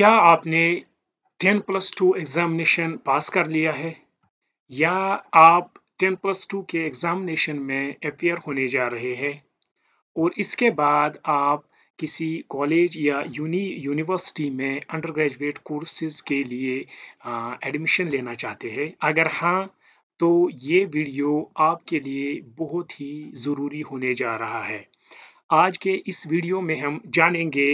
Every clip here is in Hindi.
क्या आपने टेन प्लस टू एग्ज़ामिनेशन पास कर लिया है या आप टेन प्लस टू के एग्ज़ामिनेशन में अपेयर होने जा रहे हैं और इसके बाद आप किसी कॉलेज या यूनी यूनिवर्सिटी में अंडर ग्रेजुएट कोर्सेज के लिए एडमिशन लेना चाहते हैं अगर हाँ तो ये वीडियो आपके लिए बहुत ही ज़रूरी होने जा रहा है आज के इस वीडियो में हम जानेंगे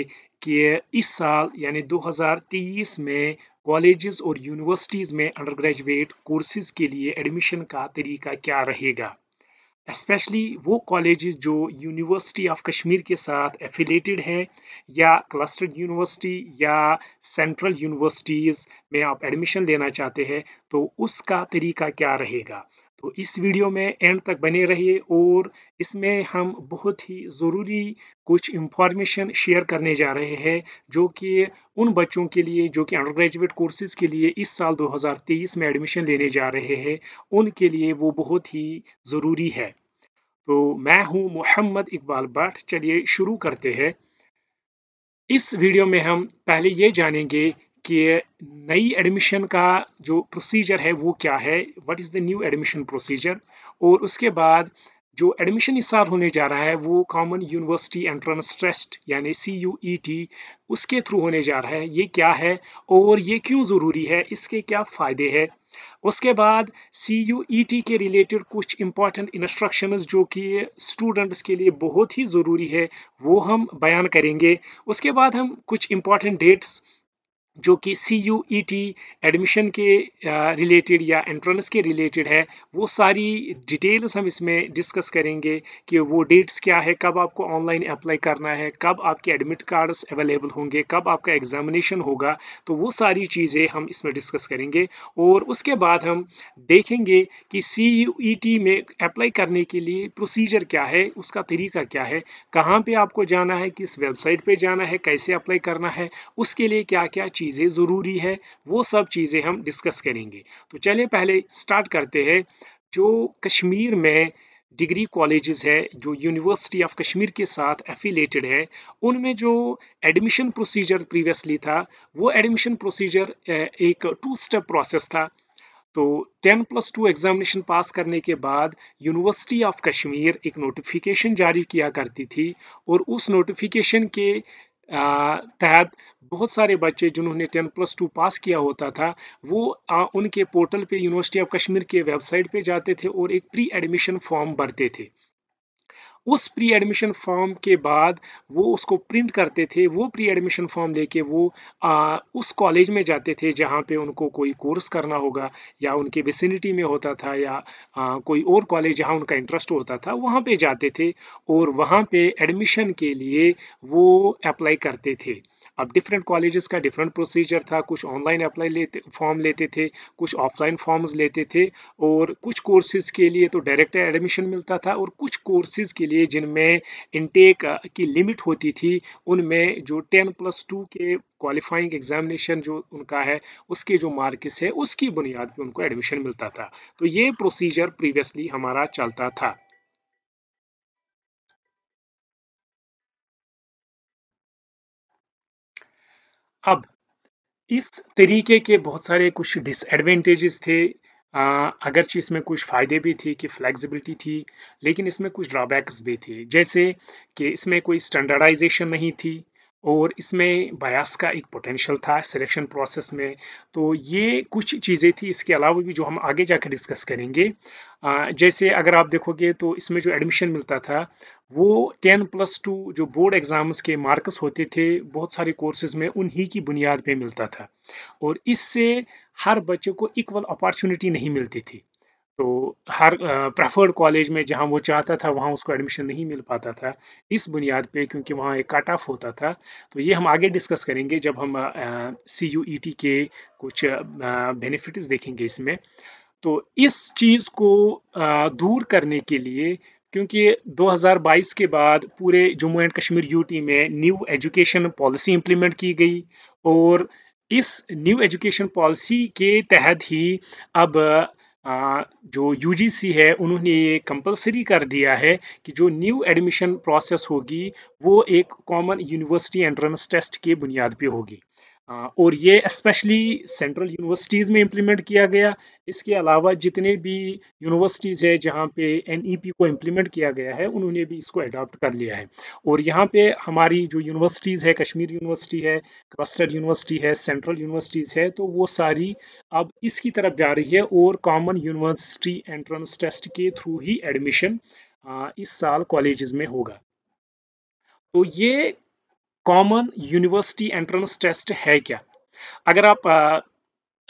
कि इस साल यानी 2023 में कॉलेजेस और यूनिवर्सिटीज़ में अंडर ग्रेजुएट कोर्सेज के लिए एडमिशन का तरीका क्या रहेगा स्पेशली वो कॉलेजेस जो यूनिवर्सिटी ऑफ कश्मीर के साथ एफिलेटेड हैं या क्लस्टर्ड यूनिवर्सिटी या सेंट्रल यूनिवर्सिटीज़ में आप एडमिशन लेना चाहते हैं तो उसका तरीका क्या रहेगा तो इस वीडियो में एंड तक बने रहिए और इसमें हम बहुत ही ज़रूरी कुछ इंफॉर्मेशन शेयर करने जा रहे हैं जो कि उन बच्चों के लिए जो कि अंडर ग्रेजुएट कोर्सेज़ के लिए इस साल 2023 में एडमिशन लेने जा रहे हैं उनके लिए वो बहुत ही ज़रूरी है तो मैं हूं मोहम्मद इकबाल भट्ट चलिए शुरू करते हैं इस वीडियो में हम पहले ये जानेंगे कि नई एडमिशन का जो प्रोसीजर है वो क्या है what is the new admission procedure और उसके बाद जो एडमिशन इस साल होने जा रहा है वो कॉमन यूनिवर्सिटी एंट्रेंस टेस्ट यानी सी यू ई टी उसके थ्रू होने जा रहा है ये क्या है और ये क्यों ज़रूरी है इसके क्या फ़ायदे हैं उसके बाद सी यू ई टी के रिलेटेड कुछ इंपॉर्टेंट इंस्ट्रक्शन जो कि स्टूडेंट्स के लिए बहुत ही ज़रूरी है वो हम बयान करेंगे उसके बाद हम कुछ इंपॉर्टेंट डेट्स जो कि C U E T admission के रिलेटेड uh, या एंट्रेंस के रिलेटेड है वो सारी डिटेल्स हम इसमें डिस्कस करेंगे कि वो डेट्स क्या है कब आपको ऑनलाइन अप्लाई करना है कब आपके एडमिट कार्ड्स अवेलेबल होंगे कब आपका एग्जामिनेशन होगा तो वो सारी चीज़ें हम इसमें डिस्कस करेंगे और उसके बाद हम देखेंगे कि सी यू ई टी में अप्लाई करने के लिए प्रोसीजर क्या है उसका तरीका क्या है कहाँ पर आपको जाना है किस वेबसाइट पर जाना है कैसे अप्लाई करना है उसके लिए क्या क्या चीज़ चीज़ें ज़रूरी है वो सब चीज़ें हम डिस्कस करेंगे तो चलिए पहले स्टार्ट करते हैं जो कश्मीर में डिग्री कॉलेजेस है जो यूनिवर्सिटी ऑफ कश्मीर के साथ एफिलेटेड है उनमें जो एडमिशन प्रोसीजर प्रीवियसली था वो एडमिशन प्रोसीजर एक टू स्टेप प्रोसेस था तो 10 प्लस टू एग्जामिनेशन पास करने के बाद यूनिवर्सिटी ऑफ कश्मीर एक नोटिफिकेशन जारी किया करती थी और उस नोटिफिकेशन के तहत बहुत सारे बच्चे जिन्होंने टेन प्लस टू पास किया होता था वो आ, उनके पोर्टल पे यूनिवर्सिटी ऑफ कश्मीर के वेबसाइट पे जाते थे और एक प्री एडमिशन फॉर्म भरते थे उस प्री एडमिशन फॉर्म के बाद वो उसको प्रिंट करते थे वो प्री एडमिशन फॉर्म लेके वो आ, उस कॉलेज में जाते थे जहाँ पे उनको कोई कोर्स करना होगा या उनके विसिनिटी में होता था या आ, कोई और कॉलेज जहाँ उनका इंटरेस्ट होता था वहाँ पे जाते थे और वहाँ पे एडमिशन के लिए वो अप्लाई करते थे अब डिफरेंट कॉलेजेस का डिफरेंट प्रोसीजर था कुछ ऑनलाइन अप्लाई लेते फॉर्म लेते थे कुछ ऑफलाइन फॉर्म्स लेते थे और कुछ कोर्सेज के लिए तो डायरेक्ट एडमिशन मिलता था और कुछ कोर्सेज के लिए लिए जिनमें इनटेक की लिमिट होती थी उनमें जो टेन प्लस टू के क्वालिफाइंग एग्जामिनेशन जो उनका है उसके जो मार्क्स है उसकी बुनियाद पे उनको एडमिशन मिलता था तो ये प्रोसीजर प्रीवियसली हमारा चलता था अब इस तरीके के बहुत सारे कुछ डिसएडवेंटेजेस थे अगरचि इसमें कुछ फ़ायदे भी थे कि फ्लेक्सिबिलिटी थी लेकिन इसमें कुछ ड्रॉबैक्स भी थे जैसे कि इसमें कोई स्टैंडर्डाइजेशन नहीं थी और इसमें बायास का एक पोटेंशियल था सिलेक्शन प्रोसेस में तो ये कुछ चीज़ें थी इसके अलावा भी जो हम आगे जाकर डिस्कस करेंगे जैसे अगर आप देखोगे तो इसमें जो एडमिशन मिलता था वो टेन प्लस टू जो बोर्ड एग्ज़ाम्स के मार्क्स होते थे बहुत सारे कोर्सेज में उन्हीं की बुनियाद पे मिलता था और इससे हर बच्चे को इक्वल अपॉर्चुनिटी नहीं मिलती थी तो हर प्रेफर्ड कॉलेज में जहां वो चाहता था वहां उसको एडमिशन नहीं मिल पाता था इस बुनियाद पे क्योंकि वहां एक कट ऑफ होता था तो ये हम आगे डिस्कस करेंगे जब हम सी यू ई टी के कुछ बेनिफिट्स देखेंगे इसमें तो इस चीज़ को आ, दूर करने के लिए क्योंकि 2022 के बाद पूरे जम्मू एंड कश्मीर यूटी में न्यू एजुकेशन पॉलिसी इम्प्लीमेंट की गई और इस न्यू एजुकेशन पॉलिसी के तहत ही अब जो यूजीसी है उन्होंने ये कंपलसरी कर दिया है कि जो न्यू एडमिशन प्रोसेस होगी वो एक कॉमन यूनिवर्सिटी एंट्रेंस टेस्ट के बुनियाद पे होगी और ये स्पेशली सेंट्रल यूनिवर्सिटीज़ में इम्प्लीमेंट किया गया इसके अलावा जितने भी यूनिवर्सिटीज़ है जहाँ पे एन e को इम्प्लीमेंट किया गया है उन्होंने भी इसको अडॉप्ट कर लिया है और यहाँ पे हमारी जो यूनिवर्सिटीज़ है कश्मीर यूनिवर्सिटी है क्लस्टर यूनिवर्सिटी है सेंट्रल यूनिवर्सिटीज़ है तो वो सारी अब इसकी तरफ जा रही है और कॉमन यूनिवर्सिटी एंट्रेंस टेस्ट के थ्रू ही एडमिशन इस साल कॉलेज में होगा तो ये कॉमन यूनिवर्सिटी एंट्रेंस टेस्ट है क्या अगर आप आ,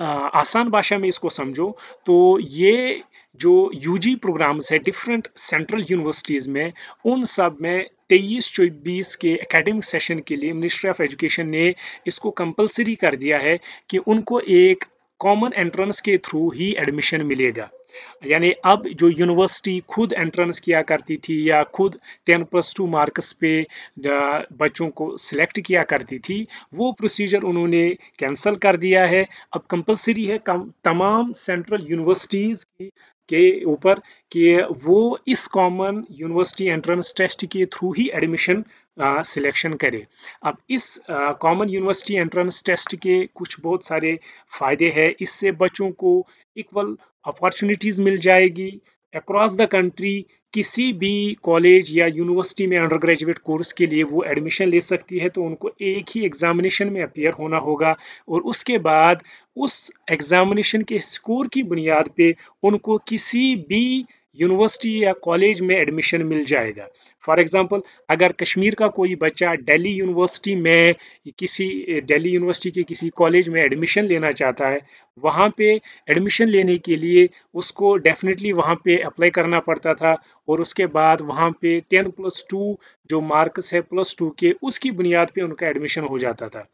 आ, आसान भाषा में इसको समझो तो ये जो यूजी प्रोग्राम्स है डिफरेंट सेंट्रल यूनिवर्सिटीज़ में उन सब में तेईस चौबीस के एकेडमिक सेशन के लिए मिनिस्ट्री ऑफ एजुकेशन ने इसको कंपलसरी कर दिया है कि उनको एक कॉमन एंट्रेंस के थ्रू ही एडमिशन मिलेगा यानी अब जो यूनिवर्सिटी खुद एंट्रेंस किया करती थी या खुद टेन प्लस टू मार्क्स पे बच्चों को सिलेक्ट किया करती थी वो प्रोसीजर उन्होंने कैंसिल कर दिया है अब कंपलसरी है तमाम सेंट्रल यूनिवर्सिटीज़ की के ऊपर कि वो इस कॉमन यूनिवर्सिटी एंट्रेंस टेस्ट के थ्रू ही एडमिशन सिलेक्शन करे अब इस कॉमन यूनिवर्सिटी एंट्रेंस टेस्ट के कुछ बहुत सारे फ़ायदे हैं इससे बच्चों को इक्वल अपॉर्चुनिटीज़ मिल जाएगी अक्रॉस द कंट्री किसी भी कॉलेज या यूनिवर्सिटी में अंडर ग्रेजुएट कोर्स के लिए वो एडमिशन ले सकती है तो उनको एक ही एग्जामिनेशन में अपेयर होना होगा और उसके बाद उस एग्जामिनेशन के स्कोर की बुनियाद पे उनको किसी भी यूनिवर्सिटी या कॉलेज में एडमिशन मिल जाएगा फॉर एग्जांपल अगर कश्मीर का कोई बच्चा दिल्ली यूनिवर्सिटी में किसी दिल्ली यूनिवर्सिटी के किसी कॉलेज में एडमिशन लेना चाहता है वहाँ पे एडमिशन लेने के लिए उसको डेफिनेटली वहाँ पे अप्लाई करना पड़ता था और उसके बाद वहाँ पे टेन प्लस टू जो मार्क्स है प्लस टू के उसकी बुनियाद पर उनका एडमिशन हो जाता था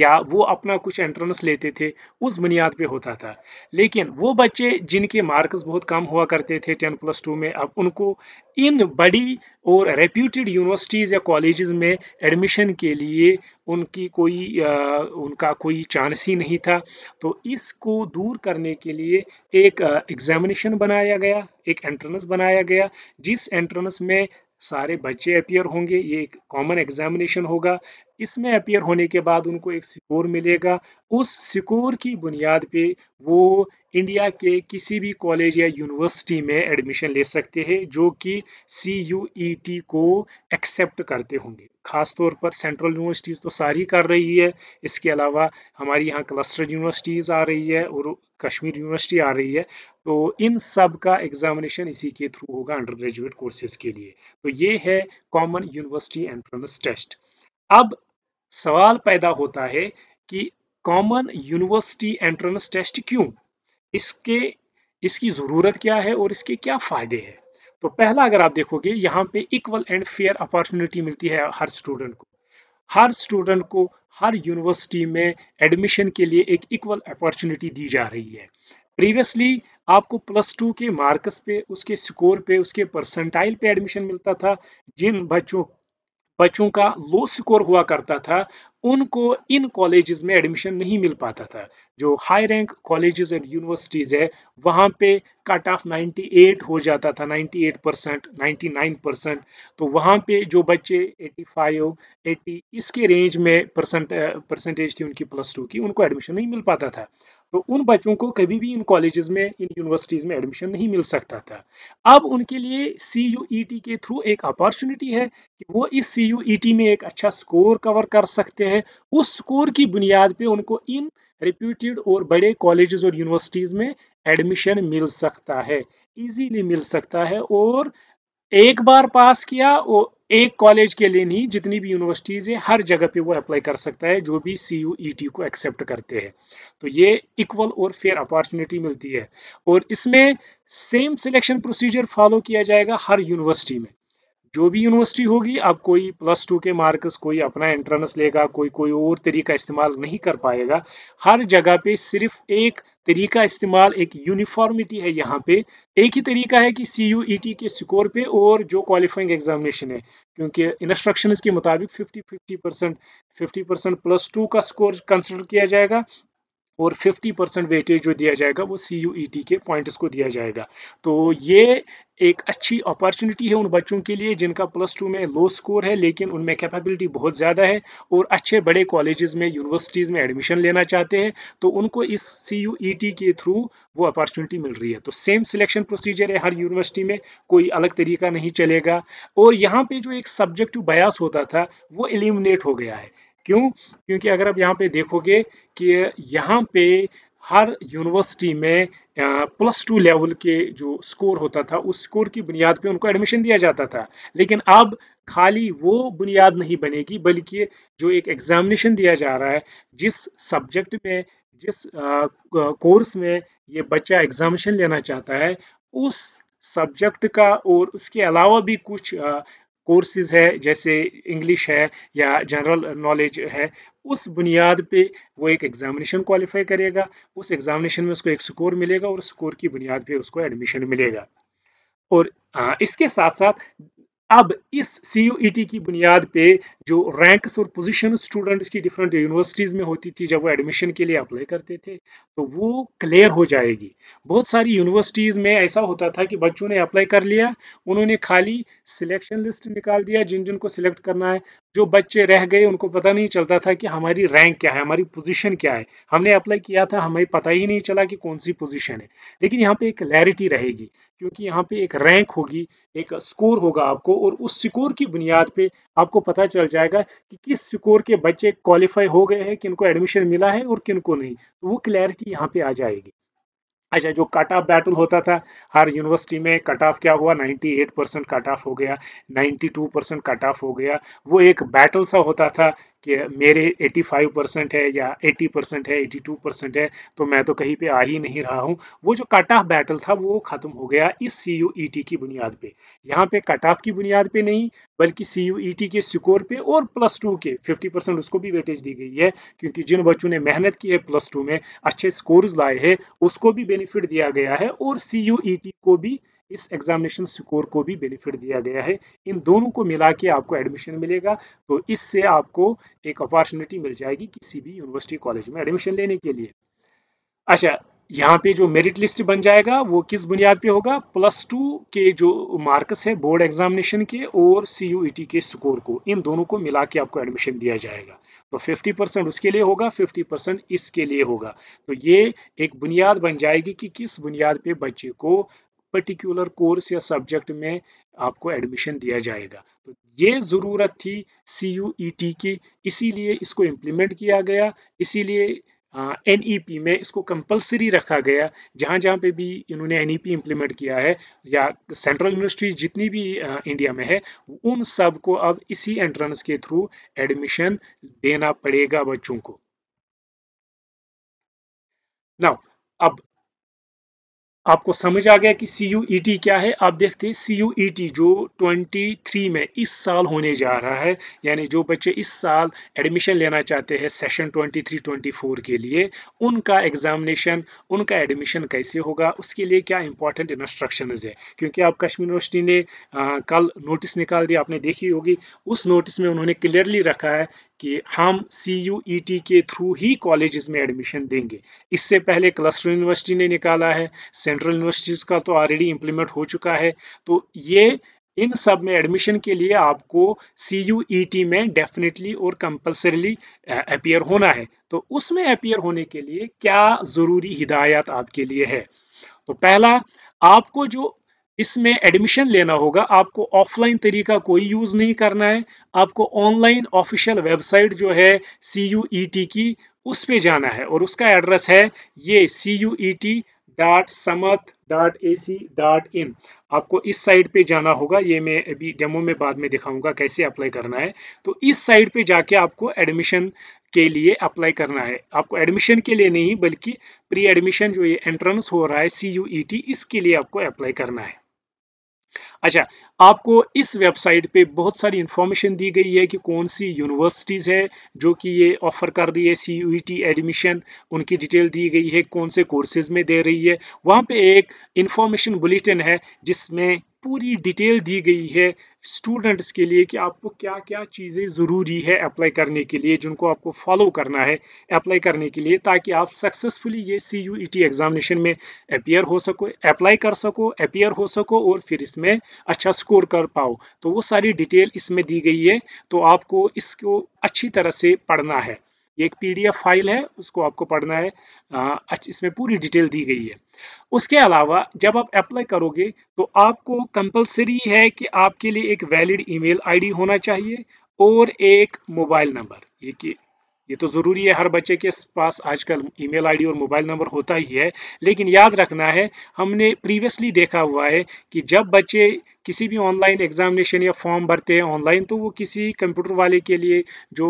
या वो अपना कुछ एंट्रेंस लेते थे उस बुनियाद पे होता था लेकिन वो बच्चे जिनके मार्क्स बहुत कम हुआ करते थे टेन प्लस टू में अब उनको इन बड़ी और रेप्यूटेड यूनिवर्सिटीज़ या कॉलेजेस में एडमिशन के लिए उनकी कोई आ, उनका कोई चांस ही नहीं था तो इसको दूर करने के लिए एक एग्जामिनेशन बनाया गया एक एंट्रेंस बनाया गया जिस एंट्रेंस में सारे बच्चे अपियर होंगे ये एक कॉमन एग्जामिनेशन होगा इसमें अपेयर होने के बाद उनको एक स्कोर मिलेगा उस स्कोर की बुनियाद पे वो इंडिया के किसी भी कॉलेज या यूनिवर्सिटी में एडमिशन ले सकते हैं जो कि सी यू ई टी को एक्सेप्ट करते होंगे खासतौर पर सेंट्रल यूनिवर्सिटीज़ तो सारी कर रही है इसके अलावा हमारी यहाँ क्लस्टर यूनिवर्सिटीज़ आ रही है और कश्मीर यूनिवर्सिटी आ रही है तो इन सब का एग्जामिनेशन इसी के थ्रू होगा अंडर ग्रेजुएट कोर्सेज के लिए तो ये है कॉमन यूनिवर्सिटी एंट्रेंस टेस्ट अब सवाल पैदा होता है कि कॉमन यूनिवर्सिटी एंट्रेंस टेस्ट क्यों इसके इसकी ज़रूरत क्या है और इसके क्या फ़ायदे हैं तो पहला अगर आप देखोगे यहाँ पे इक्वल एंड फेयर अपॉर्चुनिटी मिलती है हर स्टूडेंट को हर स्टूडेंट को हर यूनिवर्सिटी में एडमिशन के लिए एक इक्वल अपॉर्चुनिटी दी जा रही है प्रीवियसली आपको प्लस टू के मार्क्स पे उसके स्कोर पे उसके परसेंटाइल पे एडमिशन मिलता था जिन बच्चों बच्चों का लो स्कोर हुआ करता था उनको इन कॉलेजेस में एडमिशन नहीं मिल पाता था जो high rank colleges and universities है वहाँ पे कट ऑफ 98 हो जाता था 98 परसेंट नाइन्टी परसेंट तो वहाँ पे जो बच्चे 85 80 इसके रेंज में परसेंट परसेंटेज थी उनकी प्लस टू की उनको एडमिशन नहीं मिल पाता था तो उन बच्चों को कभी भी इन कॉलेजेस में इन यूनिवर्सिटीज़ में एडमिशन नहीं मिल सकता था अब उनके लिए सी यू ई टी के थ्रू एक अपॉर्चुनिटी है कि वो इस सी यू ई टी में एक अच्छा स्कोर कवर कर सकते हैं उस स्कोर की बुनियाद पे उनको इन रिप्यूटेड और बड़े कॉलेजेस और यूनिवर्सिटीज़ में एडमिशन मिल सकता है इजीली मिल सकता है और एक बार पास किया वो एक कॉलेज के लिए नहीं जितनी भी यूनिवर्सिटीज़ है हर जगह पे वो अप्लाई कर सकता है जो भी सी यू ई टी को एक्सेप्ट करते हैं तो ये इक्वल और फेयर अपॉर्चुनिटी मिलती है और इसमें सेम सिलेक्शन प्रोसीजर फॉलो किया जाएगा हर यूनिवर्सिटी में जो भी यूनिवर्सिटी होगी अब कोई प्लस टू के मार्क्स कोई अपना एंट्रेंस लेगा कोई कोई और तरीका इस्तेमाल नहीं कर पाएगा हर जगह पे सिर्फ एक तरीका इस्तेमाल एक यूनिफॉर्मिटी है यहाँ पे एक ही तरीका है कि सी यू ई टी के स्कोर पे और जो क्वालिफाइंग एग्जामिनेशन है क्योंकि इंस्ट्रक्शन के मुताबिक 50 50 percent fifty percent plus two का स्कोर कंसिडर किया जाएगा और 50 परसेंट वेटेज जो दिया जाएगा वो सी यू ई टी के पॉइंट्स को दिया जाएगा तो ये एक अच्छी अपॉर्चुनिटी है उन बच्चों के लिए जिनका प्लस टू में लो स्कोर है लेकिन उनमें कैपेबिलिटी बहुत ज़्यादा है और अच्छे बड़े कॉलेजेस में यूनिवर्सिटीज़ में एडमिशन लेना चाहते हैं तो उनको इस सी यू ई टी के थ्रू वो अपॉर्चुनिटी मिल रही है तो सेम सिलेक्शन प्रोसीजर है हर यूनिवर्सिटी में कोई अलग तरीका नहीं चलेगा और यहाँ पर जो एक सब्जेक्टिव बयास होता था वो एलिमिनेट हो गया है क्यों क्योंकि अगर आप यहाँ पे देखोगे कि यहाँ पे हर यूनिवर्सिटी में प्लस टू लेवल के जो स्कोर होता था उस स्कोर की बुनियाद पे उनको एडमिशन दिया जाता था लेकिन अब खाली वो बुनियाद नहीं बनेगी बल्कि जो एक एग्जामिनेशन दिया जा रहा है जिस सब्जेक्ट में जिस कोर्स में ये बच्चा एग्जामिनेशन लेना चाहता है उस सब्जेक्ट का और उसके अलावा भी कुछ कोर्सेज है जैसे इंग्लिश है या जनरल नॉलेज है उस बुनियाद पे वो एक एग्जामिनेशन क्वालिफाई करेगा उस एग्जामिनेशन में उसको एक स्कोर मिलेगा और स्कोर की बुनियाद पे उसको एडमिशन मिलेगा और इसके साथ साथ अब इस सी e की बुनियाद पे जो रैंक्स और पोजीशन स्टूडेंट्स की डिफरेंट यूनिवर्सिटीज़ में होती थी जब वो एडमिशन के लिए अप्लाई करते थे तो वो क्लियर हो जाएगी बहुत सारी यूनिवर्सिटीज़ में ऐसा होता था कि बच्चों ने अप्लाई कर लिया उन्होंने खाली सिलेक्शन लिस्ट निकाल दिया जिन जिनको सिलेक्ट करना है जो बच्चे रह गए उनको पता नहीं चलता था कि हमारी रैंक क्या है हमारी पोजिशन क्या है हमने अप्लाई किया था हमें पता ही नहीं चला कि कौन सी पोजिशन है लेकिन यहाँ पर एक क्लैरिटी रहेगी क्योंकि यहाँ पे एक रैंक होगी एक स्कोर होगा आपको और उस स्कोर की बुनियाद पे आपको पता चल जाएगा कि किस स्कोर के बच्चे क्वालिफाई हो गए हैं किनको एडमिशन मिला है और किनको नहीं तो वो क्लैरिटी यहाँ पे आ जाएगी अच्छा जो कट ऑफ बैटल होता था हर यूनिवर्सिटी में कट ऑफ क्या हुआ 98 परसेंट कट ऑफ हो गया 92 परसेंट कट ऑफ हो गया वो एक बैटल सा होता था कि मेरे 85 परसेंट है या 80 परसेंट है 82 परसेंट है तो मैं तो कहीं पे आ ही नहीं रहा हूँ वो जो कट ऑफ बैटल था वो ख़त्म हो गया इस सी यू ई टी की बुनियाद पे यहाँ पे कट ऑफ की बुनियाद पे नहीं बल्कि सी यू ई टी के स्कोर पे और प्लस टू के 50 परसेंट उसको भी वेटेज दी गई है क्योंकि जिन बच्चों ने मेहनत की है प्लस टू में अच्छे स्कोर लाए हैं उसको भी बेनिफिट दिया गया है और सी यू ई टी को भी इस एग्जामिनेशन स्कोर को भी बेनिफिट दिया गया है इन दोनों को मिला के आपको एडमिशन मिलेगा तो इससे आपको एक अपॉर्चुनिटी मिल जाएगी किसी भी यूनिवर्सिटी कॉलेज में एडमिशन लेने के लिए अच्छा यहाँ पे जो मेरिट लिस्ट बन जाएगा वो किस बुनियाद पे होगा प्लस टू के जो मार्क्स है बोर्ड एग्जामिनेशन के और सी e के स्कोर को इन दोनों को मिला के आपको एडमिशन दिया जाएगा तो 50 परसेंट उसके लिए होगा 50 परसेंट इसके लिए होगा तो ये एक बुनियाद बन जाएगी कि किस बुनियाद पे बच्चे को पर्टिकुलर कोर्स या सब्जेक्ट में आपको एडमिशन दिया जाएगा तो ये ज़रूरत थी सी e की इसीलिए इसको इम्प्लीमेंट किया गया इसीलिए एन ई पी में इसको कंपलसरी रखा गया जहाँ जहाँ पे भी इन्होंने एन ई पी इम्प्लीमेंट किया है या सेंट्रल यूनिवर्सिटीज जितनी भी आ, इंडिया में है उन सब को अब इसी एंट्रेंस के थ्रू एडमिशन देना पड़ेगा बच्चों को नाउ अब आपको समझ आ गया कि सी यू ई टी क्या है आप देखते हैं सी e जो 23 में इस साल होने जा रहा है यानी जो बच्चे इस साल एडमिशन लेना चाहते हैं सेशन 23-24 के लिए उनका एग्जामिनेशन उनका एडमिशन कैसे होगा उसके लिए क्या इंपॉर्टेंट इंस्ट्रक्शन है क्योंकि आप कश्मीर यूनिवर्सिटी ने आ, कल नोटिस निकाल दिया आपने देखी होगी उस नोटिस में उन्होंने क्लियरली रखा है कि हम सी यू ई टी के थ्रू ही कॉलेजेस में एडमिशन देंगे इससे पहले क्लस्टर यूनिवर्सिटी ने निकाला है सेंट्रल यूनिवर्सिटीज़ का तो ऑलरेडी इम्प्लीमेंट हो चुका है तो ये इन सब में एडमिशन के लिए आपको सी यू ई टी में डेफिनेटली और कंपलसरली अपियर होना है तो उसमें अपियर होने के लिए क्या ज़रूरी हिदायत आपके लिए है तो पहला आपको जो इसमें एडमिशन लेना होगा आपको ऑफलाइन तरीका कोई यूज़ नहीं करना है आपको ऑनलाइन ऑफिशियल वेबसाइट जो है सी यू ई टी की उस पर जाना है और उसका एड्रेस है ये C U E T dot Samarth dot A C dot in आपको इस साइट पे जाना होगा ये मैं अभी डेमो में बाद में दिखाऊंगा कैसे अप्लाई करना है तो इस साइट पे जाके आपको एडमिशन के लिए अप्लाई करना है आपको एडमिशन के लिए नहीं बल्कि प्री एडमिशन जो ये एंट्रेंस हो रहा है सी यू ई टी इसके लिए आपको अप्लाई करना है अच्छा आपको इस वेबसाइट पे बहुत सारी इंफॉर्मेशन दी गई है कि कौन सी यूनिवर्सिटीज़ है जो कि ये ऑफ़र कर रही है सी एडमिशन e उनकी डिटेल दी गई है कौन से कोर्सेज़ में दे रही है वहाँ पे एक इंफॉर्मेशन बुलेटिन है जिसमें पूरी डिटेल दी गई है स्टूडेंट्स के लिए कि आपको क्या क्या चीज़ें ज़रूरी है अप्लाई करने के लिए जिनको आपको फॉलो करना है अप्लाई करने के लिए ताकि आप सक्सेसफुली ये सी यू एग्जामिनेशन में अपियर हो सको अप्लाई कर सको अपियर हो सको और फिर इसमें अच्छा स्कोर कर पाओ तो वो सारी डिटेल इसमें दी गई है तो आपको इसको अच्छी तरह से पढ़ना है एक पीडीएफ फाइल है उसको आपको पढ़ना है अच्छा इसमें पूरी डिटेल दी गई है उसके अलावा जब आप अप्लाई करोगे तो आपको कंपलसरी है कि आपके लिए एक वैलिड ईमेल आईडी होना चाहिए और एक मोबाइल नंबर ये कि ये तो ज़रूरी है हर बच्चे के पास आजकल ईमेल आईडी और मोबाइल नंबर होता ही है लेकिन याद रखना है हमने प्रीवियसली देखा हुआ है कि जब बच्चे किसी भी ऑनलाइन एग्जामिनेशन या फॉर्म भरते हैं ऑनलाइन तो वो किसी कंप्यूटर वाले के लिए जो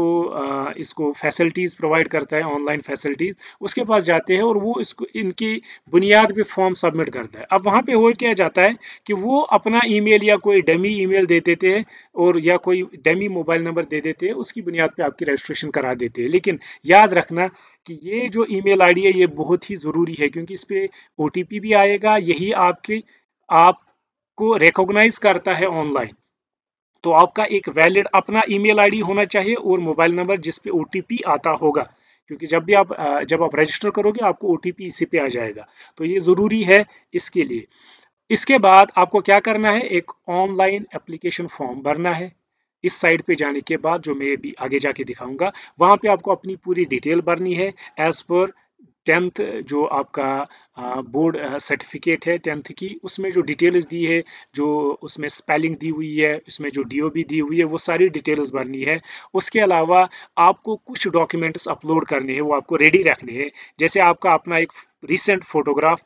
इसको फैसिलिटीज़ प्रोवाइड करता है ऑनलाइन फैसिलिटीज़ उसके पास जाते हैं और वो इसको इनकी बुनियाद पे फॉर्म सबमिट करता है अब वहाँ पे हो क्या जाता है कि वो अपना ई या कोई डमी ई दे देते हैं और या कोई डमी मोबाइल नंबर दे देते हैं उसकी बुनियाद पर आपकी रजिस्ट्रेशन करा देते हैं लेकिन याद रखना कि ये जो आई डी है ये बहुत ही ज़रूरी है क्योंकि इस पर ओ भी आएगा यही आपके आप आपको रिकॉग्नाइज करता है ऑनलाइन तो आपका एक वैलिड अपना ईमेल आईडी होना चाहिए और मोबाइल नंबर जिस पे ओटीपी आता होगा क्योंकि जब भी आप जब आप रजिस्टर करोगे आपको ओटीपी इसी पे आ जाएगा तो ये ज़रूरी है इसके लिए इसके बाद आपको क्या करना है एक ऑनलाइन एप्लीकेशन फॉर्म भरना है इस साइट पे जाने के बाद जो मैं भी आगे जाके दिखाऊंगा वहाँ पे आपको अपनी पूरी डिटेल भरनी है एज पर टेंथ जो आपका बोर्ड सर्टिफिकेट है टेंथ की उसमें जो डिटेल्स दी है जो उसमें स्पेलिंग दी हुई है उसमें जो डीओबी दी हुई है वो सारी डिटेल्स भरनी है उसके अलावा आपको कुछ डॉक्यूमेंट्स अपलोड करने हैं वो आपको रेडी रखने हैं जैसे आपका अपना एक रिसेंट फोटोग्राफ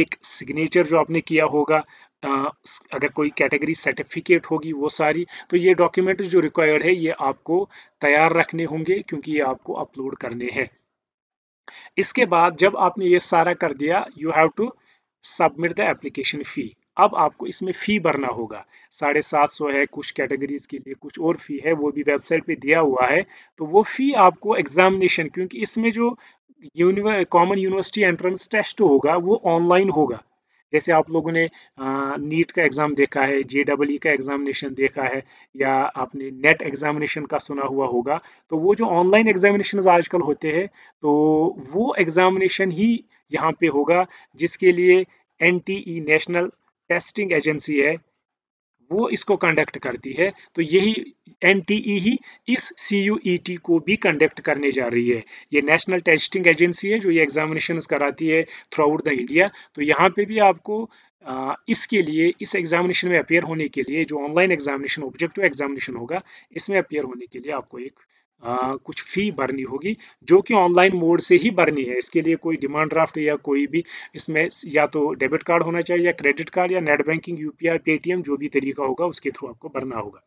एक सिग्नेचर जो आपने किया होगा अगर कोई कैटेगरी सर्टिफिकेट होगी वो सारी तो ये डॉक्यूमेंट्स जो रिक्वायर्ड है ये आपको तैयार रखने होंगे क्योंकि ये आपको अपलोड करने हैं इसके बाद जब आपने ये सारा कर दिया you have to submit the application fee अब आपको इसमें फ़ी भरना होगा साढ़े सात सौ है कुछ कैटेगरीज के लिए कुछ और फ़ी है वो भी वेबसाइट पे दिया हुआ है तो वो फ़ी आपको एग्जामिनेशन क्योंकि इसमें जो univ common university entrance test होगा वो ऑनलाइन होगा जैसे आप लोगों ने नीट का एग्ज़ाम देखा है जे डबल ई का एग्ज़ामिनेशन देखा है या आपने नेट एग्ज़ामिनेशन का सुना हुआ होगा तो वो जो ऑनलाइन एग्ज़ामिनेशन आजकल होते हैं तो वो एग्ज़ामिनेशन ही यहाँ पे होगा जिसके लिए एन नेशनल टेस्टिंग एजेंसी है वो इसको कंडक्ट करती है तो यही एन e ही इस सी e को भी कंडक्ट करने जा रही है ये नेशनल टेस्टिंग एजेंसी है जो ये एग्जामिनेशन कराती है थ्रू आउट द इंडिया तो यहाँ पे भी आपको इसके लिए इस एग्जामिनेशन में अपेयर होने के लिए जो ऑनलाइन एग्जामिनेशन ऑब्जेक्टिव एग्जामिनेशन होगा इसमें अपेयर होने के लिए आपको एक आ, कुछ फ़ी भरनी होगी जो कि ऑनलाइन मोड से ही भरनी है इसके लिए कोई डिमांड ड्राफ्ट या कोई भी इसमें या तो डेबिट कार्ड होना चाहिए या क्रेडिट कार्ड या नेट बैंकिंग यूपीआई पेटीएम जो भी तरीका होगा उसके थ्रू आपको भरना होगा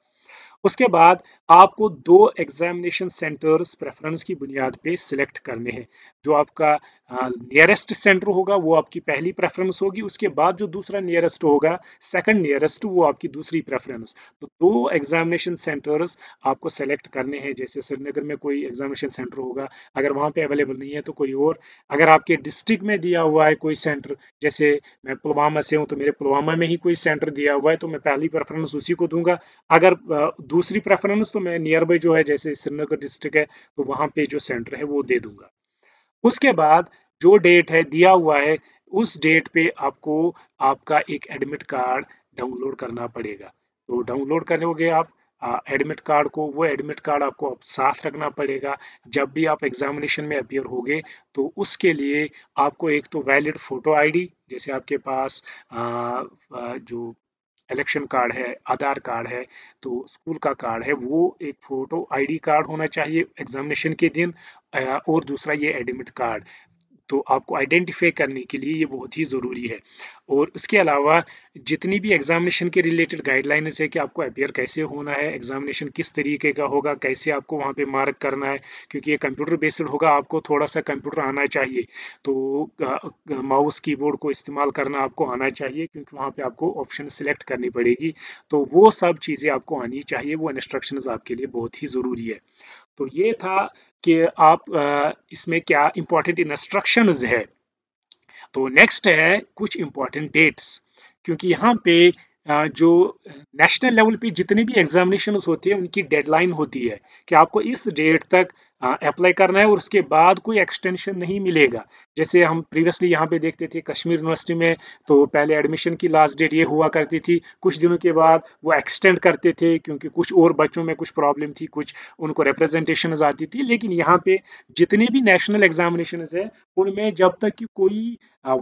उसके बाद आपको दो एग्जामिनेशन सेंटर्स प्रेफरेंस की बुनियाद पे सिलेक्ट करने हैं जो आपका नियरेस्ट सेंटर होगा वो आपकी पहली प्रेफरेंस होगी उसके बाद जो दूसरा नियरेस्ट होगा सेकंड नियरेस्ट वो आपकी दूसरी प्रेफरेंस तो दो एग्जामिनेशन सेंटर्स आपको सेलेक्ट करने हैं जैसे श्रीनगर में कोई एग्जामिनेशन सेंटर होगा अगर वहाँ पर अवेलेबल नहीं है तो कोई और अगर आपके डिस्ट्रिक्ट में दिया हुआ है कोई सेंटर जैसे मैं पुलवामा से हूँ तो मेरे पुलवामा में ही कोई सेंटर दिया हुआ है तो मैं पहली प्रेफरेंस उसी को दूंगा अगर दूसरी प्रेफरेंस तो मैं नियर बाई जो है जैसे श्रीनगर डिस्ट्रिक्ट है तो वहाँ पे जो सेंटर है वो दे दूंगा उसके बाद जो डेट है दिया हुआ है उस डेट पे आपको आपका एक एडमिट कार्ड डाउनलोड करना पड़ेगा तो डाउनलोड करोगे आप एडमिट कार्ड को वो एडमिट कार्ड आपको आप साथ रखना पड़ेगा जब भी आप एग्जामिनेशन में अपियर होगे तो उसके लिए आपको एक तो वैलिड फ़ोटो आईडी जैसे आपके पास आ, आ, जो इलेक्शन कार्ड है आधार कार्ड है तो स्कूल का कार्ड है वो एक फ़ोटो आईडी कार्ड होना चाहिए एग्जामिनेशन के दिन और दूसरा ये एडमिट कार्ड तो आपको आइडेंटिफाई करने के लिए ये बहुत ही ज़रूरी है और इसके अलावा जितनी भी एग्जामिनेशन के रिलेटेड गाइडलाइंस है कि आपको अपेयर कैसे होना है एग्जामिनेशन किस तरीके का होगा कैसे आपको वहाँ पे मार्क करना है क्योंकि ये कंप्यूटर बेस्ड होगा आपको थोड़ा सा कंप्यूटर आना चाहिए तो माउस कीबोर्ड को इस्तेमाल करना आपको आना चाहिए क्योंकि वहाँ पर आपको ऑप्शन सिलेक्ट करनी पड़ेगी तो वो सब चीज़ें आपको आनी चाहिए वो इंस्ट्रक्शन आपके लिए बहुत ही ज़रूरी है तो ये था कि आप इसमें क्या इम्पोर्टेंट इंस्ट्रक्शन है तो नेक्स्ट है कुछ इंपॉर्टेंट डेट्स क्योंकि यहाँ पे जो नेशनल लेवल पे जितने भी एग्जामिनेशन होते हैं उनकी डेडलाइन होती है कि आपको इस डेट तक अप्लाई करना है और उसके बाद कोई एक्सटेंशन नहीं मिलेगा जैसे हम प्रीवियसली यहाँ पे देखते थे कश्मीर यूनिवर्सिटी में तो पहले एडमिशन की लास्ट डेट ये हुआ करती थी कुछ दिनों के बाद वो एक्सटेंड करते थे क्योंकि कुछ और बच्चों में कुछ प्रॉब्लम थी कुछ उनको रिप्रेजेंटेशन आती थी लेकिन यहाँ पे जितने भी नेशनल एग्जामिनेशन है उनमें जब तक कि कोई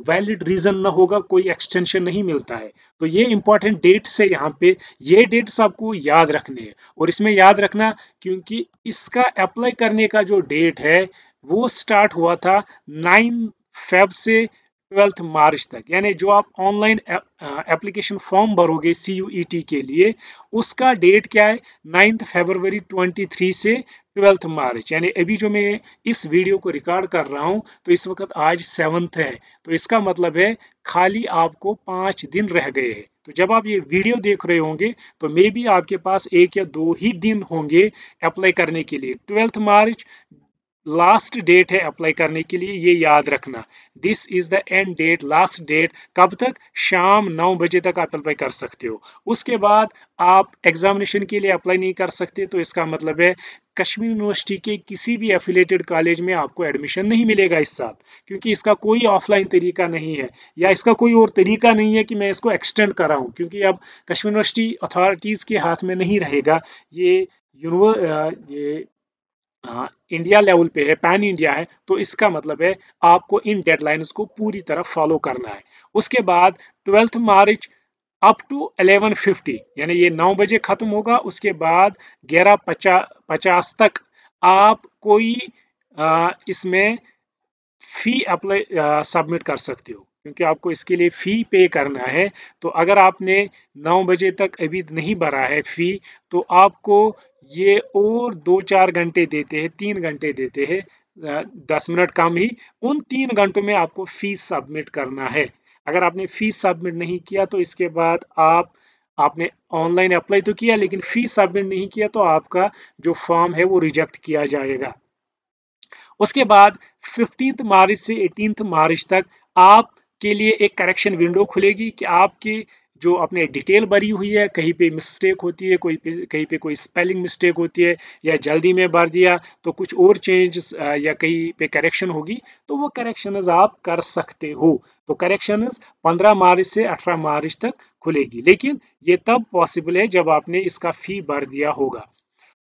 वैलिड रीज़न ना होगा कोई एक्सटेंशन नहीं मिलता है तो ये इंपॉर्टेंट डेट्स है यहाँ पे ये डेट्स आपको याद रखने हैं और इसमें याद रखना क्योंकि इसका अप्लाई करने महीने का जो डेट है वो स्टार्ट हुआ था नाइन फेब से ट्वेल्थ मार्च तक यानी जो आप ऑनलाइन एप्लीकेशन फॉर्म भरोगे सी e के लिए उसका डेट क्या है नाइन्थ फेबरवरी 23 से ट्वेल्थ मार्च यानी अभी जो मैं इस वीडियो को रिकॉर्ड कर रहा हूँ तो इस वक्त आज सेवन्थ है तो इसका मतलब है खाली आपको पाँच दिन रह गए हैं तो जब आप ये वीडियो देख रहे होंगे तो मे भी आपके पास एक या दो ही दिन होंगे अप्लाई करने के लिए ट्वेल्थ मार्च लास्ट डेट है अप्लाई करने के लिए ये याद रखना this is the end date last date कब तक शाम नौ बजे तक आप अप्लाई कर सकते हो उसके बाद आप एग्जामिनेशन के लिए अप्लाई नहीं कर सकते तो इसका मतलब है कश्मीर यूनिवर्सिटी के किसी भी एफिलेटेड कॉलेज में आपको एडमिशन नहीं मिलेगा इस साल क्योंकि इसका कोई ऑफलाइन तरीका नहीं है या इसका कोई और तरीका नहीं है कि मैं इसको एक्सटेंड कराऊँ क्योंकि अब कश्मीर यूनिवर्सिटी अथॉरिटीज़ के हाथ में नहीं रहेगा ये यूनिवर ये इंडिया हाँ, लेवल पे है पैन इंडिया है तो इसका मतलब है आपको इन डेडलाइंस को पूरी तरह फॉलो करना है उसके बाद ट्वेल्थ मार्च अप टू 11:50 यानी ये 9 बजे ख़त्म होगा उसके बाद ग्यारह पचा पचास तक आप कोई इसमें फ़ी अप्लाई सबमिट कर सकते हो क्योंकि आपको इसके लिए फ़ी पे करना है तो अगर आपने 9 बजे तक अभी नहीं भरा है फ़ी तो आपको ये और दो चार घंटे देते हैं तीन घंटे देते हैं दस मिनट कम ही उन तीन घंटों में आपको फ़ीस सबमिट करना है अगर आपने फ़ीस सबमिट नहीं किया तो इसके बाद आप आपने ऑनलाइन अप्लाई तो किया लेकिन फ़ीस सबमिट नहीं किया तो आपका जो फॉर्म है वो रिजेक्ट किया जाएगा उसके बाद फिफ्टीथ मार्च से एटीनथ मार्च तक आप के लिए एक करेक्शन विंडो खुलेगी कि आपकी जो अपने डिटेल भरी हुई है कहीं पे मिस्टेक होती है कोई कहीं पे कोई स्पेलिंग मिस्टेक होती है या जल्दी में भर दिया तो कुछ और चेंज या कहीं पे करेक्शन होगी तो वो करेक्शनज आप कर सकते हो तो करेक्शनज 15 मार्च से 18 मार्च तक खुलेगी लेकिन ये तब पॉसिबल है जब आपने इसका फ़ी भर दिया होगा